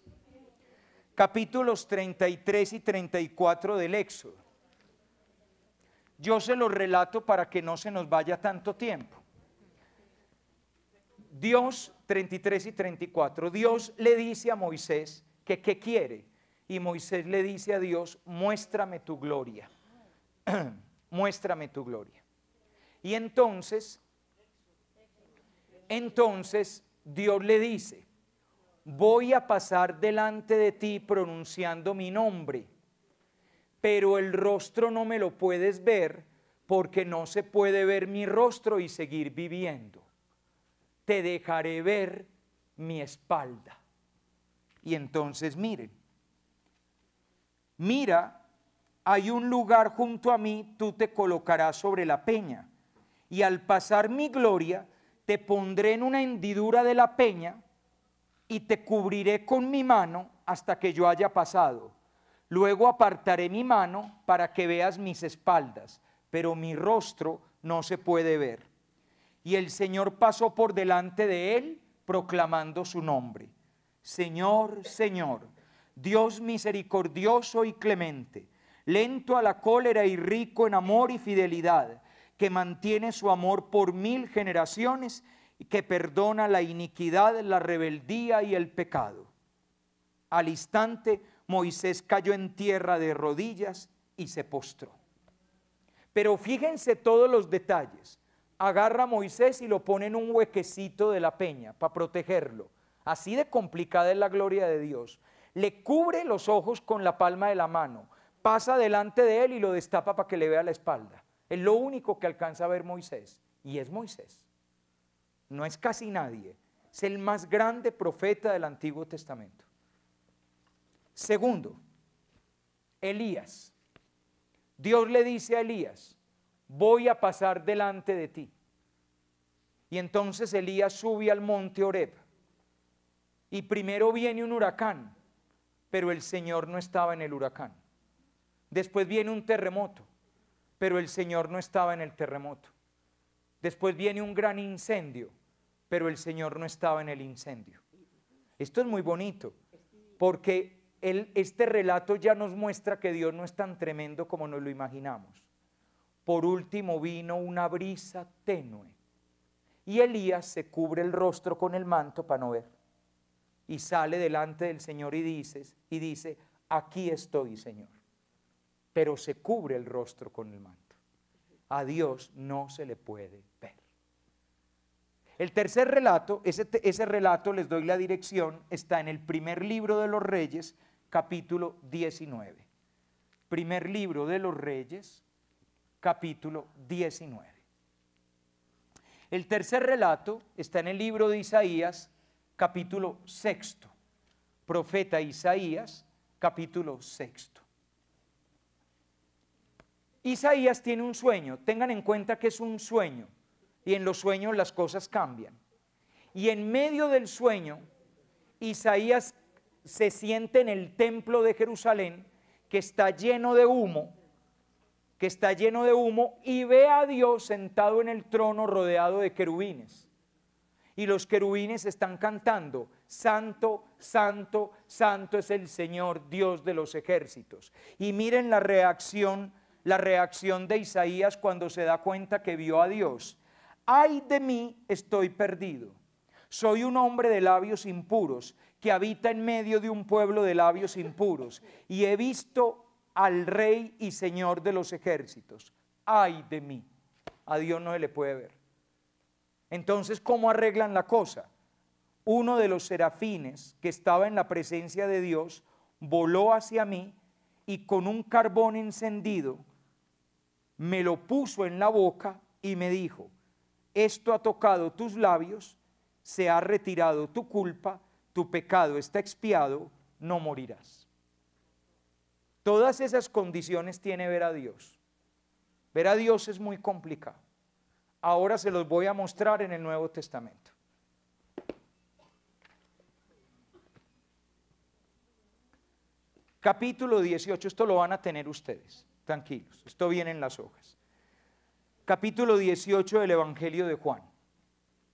Capítulos 33 y 34 del Éxodo. Yo se lo relato para que no se nos vaya tanto tiempo. Dios 33 y 34, Dios le dice a Moisés que qué quiere. Y Moisés le dice a Dios, muéstrame tu gloria. muéstrame tu gloria. Y entonces, entonces Dios le dice, voy a pasar delante de ti pronunciando mi nombre pero el rostro no me lo puedes ver porque no se puede ver mi rostro y seguir viviendo. Te dejaré ver mi espalda. Y entonces miren, mira, hay un lugar junto a mí, tú te colocarás sobre la peña, y al pasar mi gloria, te pondré en una hendidura de la peña, y te cubriré con mi mano hasta que yo haya pasado Luego apartaré mi mano para que veas mis espaldas, pero mi rostro no se puede ver. Y el Señor pasó por delante de él, proclamando su nombre. Señor, Señor, Dios misericordioso y clemente, lento a la cólera y rico en amor y fidelidad, que mantiene su amor por mil generaciones y que perdona la iniquidad, la rebeldía y el pecado. Al instante, Moisés cayó en tierra de rodillas y se postró. Pero fíjense todos los detalles. Agarra a Moisés y lo pone en un huequecito de la peña para protegerlo. Así de complicada es la gloria de Dios. Le cubre los ojos con la palma de la mano, pasa delante de él y lo destapa para que le vea la espalda. Es lo único que alcanza a ver Moisés. Y es Moisés. No es casi nadie. Es el más grande profeta del Antiguo Testamento. Segundo, Elías. Dios le dice a Elías, voy a pasar delante de ti. Y entonces Elías sube al monte Oreb. Y primero viene un huracán, pero el Señor no estaba en el huracán. Después viene un terremoto, pero el Señor no estaba en el terremoto. Después viene un gran incendio, pero el Señor no estaba en el incendio. Esto es muy bonito, porque este relato ya nos muestra que Dios no es tan tremendo como nos lo imaginamos. Por último vino una brisa tenue y Elías se cubre el rostro con el manto para no ver y sale delante del Señor y, y dice, aquí estoy Señor, pero se cubre el rostro con el manto. A Dios no se le puede ver. El tercer relato, ese, ese, relato, les doy la dirección, está en el primer libro de los Reyes, capítulo 19. Primer libro de los Reyes, capítulo 19. El tercer relato está en el libro de Isaías, capítulo sexto. Profeta Isaías, capítulo sexto. Isaías tiene un sueño, tengan en cuenta que es un sueño, y en los sueños las cosas cambian. Y en medio del sueño, Isaías se siente en el templo de Jerusalén, que está lleno de humo, que está lleno de humo, y ve a Dios sentado en el trono rodeado de querubines. Y los querubines están cantando, Santo, Santo, Santo es el Señor, Dios de los ejércitos. Y miren la reacción, la reacción de Isaías cuando se da cuenta que vio a Dios. Ay de mí, estoy perdido. Soy un hombre de labios impuros que habita en medio de un pueblo de labios impuros, y he visto al Rey y Señor de los ejércitos. Ay de mí, a Dios no se le puede ver. Entonces, ¿cómo arreglan la cosa? Uno de los serafines que estaba en la presencia de Dios voló hacia mí y con un carbón encendido me lo puso en la boca y me dijo, esto ha tocado tus labios, se ha retirado tu culpa tu pecado está expiado, no morirás. Todas esas condiciones tiene ver a Dios. Ver a Dios es muy complicado. Ahora se los voy a mostrar en el Nuevo Testamento. Capítulo 18, esto lo van a tener ustedes, tranquilos, esto viene en las hojas. Capítulo 18 del Evangelio de Juan.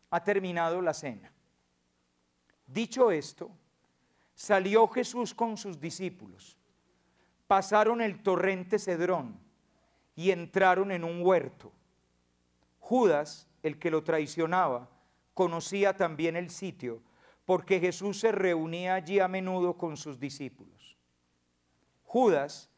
Ha terminado la cena. Dicho esto, salió Jesús con sus discípulos, pasaron el torrente Cedrón y entraron en un huerto. Judas, el que lo traicionaba, conocía también el sitio, porque Jesús se reunía allí a menudo con sus discípulos. Judas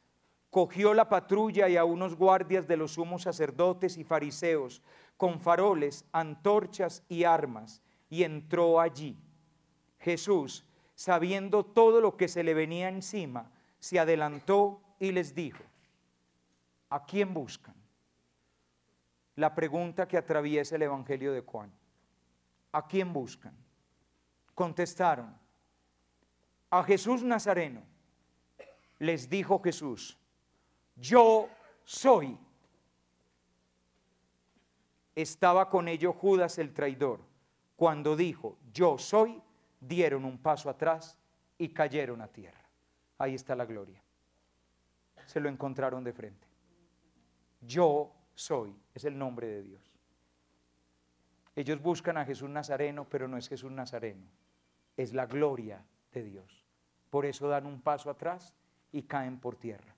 cogió la patrulla y a unos guardias de los sumos sacerdotes y fariseos, con faroles, antorchas y armas, y entró allí Jesús, sabiendo todo lo que se le venía encima, se adelantó y les dijo, ¿a quién buscan? La pregunta que atraviesa el Evangelio de Juan. ¿A quién buscan? Contestaron, a Jesús Nazareno. Les dijo Jesús, yo soy. Estaba con ellos Judas el traidor. Cuando dijo, yo soy, dieron un paso atrás y cayeron a tierra. Ahí está la gloria. Se lo encontraron de frente. Yo soy, es el nombre de Dios. Ellos buscan a Jesús Nazareno, pero no es Jesús Nazareno, es la gloria de Dios. Por eso dan un paso atrás y caen por tierra.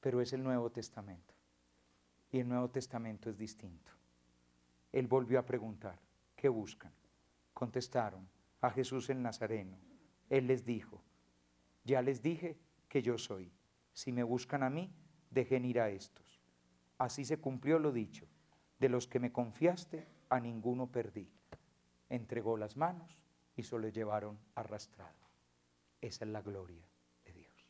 Pero es el Nuevo Testamento. Y el Nuevo Testamento es distinto. Él volvió a preguntar, ¿qué buscan? Contestaron, a Jesús el Nazareno. Él les dijo, ya les dije que yo soy. Si me buscan a mí, dejen ir a estos. Así se cumplió lo dicho. De los que me confiaste, a ninguno perdí. Entregó las manos y se lo llevaron arrastrado. Esa es la gloria de Dios.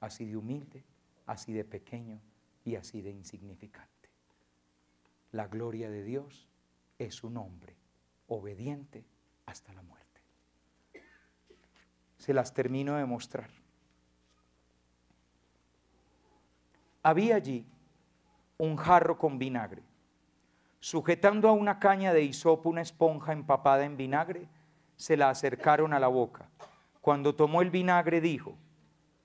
Así de humilde, así de pequeño y así de insignificante. La gloria de Dios es un hombre obediente hasta la muerte. Se las termino de mostrar. Había allí un jarro con vinagre. Sujetando a una caña de hisopo una esponja empapada en vinagre, se la acercaron a la boca. Cuando tomó el vinagre dijo,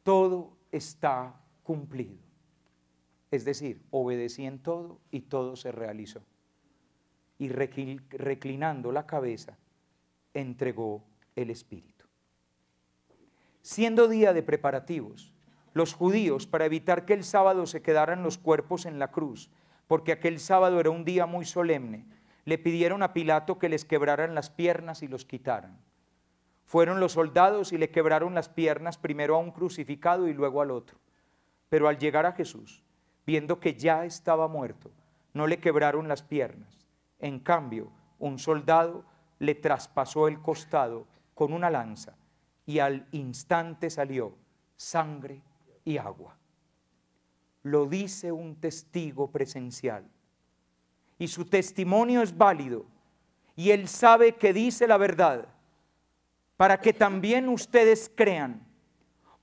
todo está cumplido. Es decir, obedecí en todo y todo se realizó. Y reclinando la cabeza, entregó el Espíritu. Siendo día de preparativos, los judíos, para evitar que el sábado se quedaran los cuerpos en la cruz, porque aquel sábado era un día muy solemne, le pidieron a Pilato que les quebraran las piernas y los quitaran. Fueron los soldados y le quebraron las piernas primero a un crucificado y luego al otro. Pero al llegar a Jesús, viendo que ya estaba muerto, no le quebraron las piernas. En cambio, un soldado le traspasó el costado con una lanza y al instante salió sangre y agua. Lo dice un testigo presencial. Y su testimonio es válido. Y él sabe que dice la verdad para que también ustedes crean.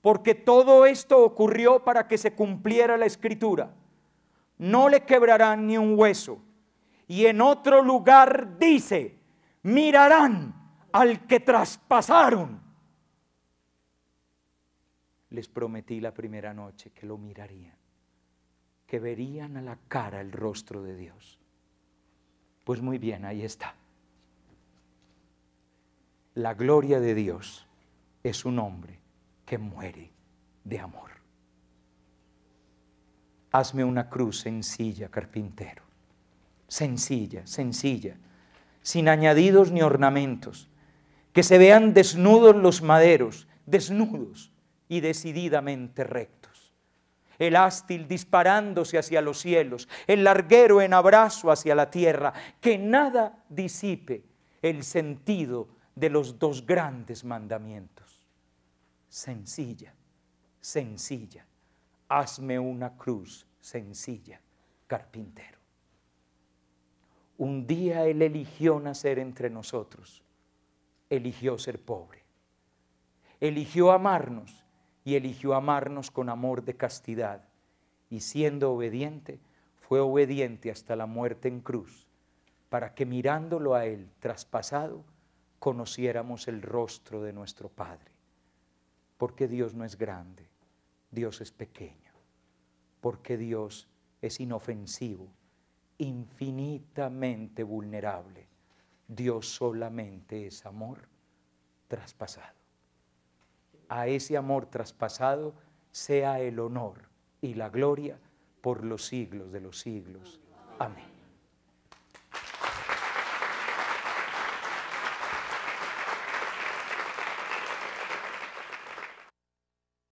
Porque todo esto ocurrió para que se cumpliera la escritura. No le quebrarán ni un hueso. Y en otro lugar dice, mirarán al que traspasaron. Les prometí la primera noche que lo mirarían, que verían a la cara el rostro de Dios. Pues muy bien, ahí está. La gloria de Dios es un hombre que muere de amor. Hazme una cruz sencilla, carpintero. Sencilla, sencilla sin añadidos ni ornamentos, que se vean desnudos los maderos, desnudos y decididamente rectos. El ástil disparándose hacia los cielos, el larguero en abrazo hacia la tierra, que nada disipe el sentido de los dos grandes mandamientos. Sencilla, sencilla, hazme una cruz sencilla, carpintero. Un día Él eligió nacer entre nosotros, eligió ser pobre, eligió amarnos y eligió amarnos con amor de castidad. Y siendo obediente, fue obediente hasta la muerte en cruz, para que mirándolo a Él traspasado, conociéramos el rostro de nuestro Padre. Porque Dios no es grande, Dios es pequeño, porque Dios es inofensivo, infinitamente vulnerable. Dios solamente es amor traspasado. A ese amor traspasado sea el honor y la gloria por los siglos de los siglos. Amén.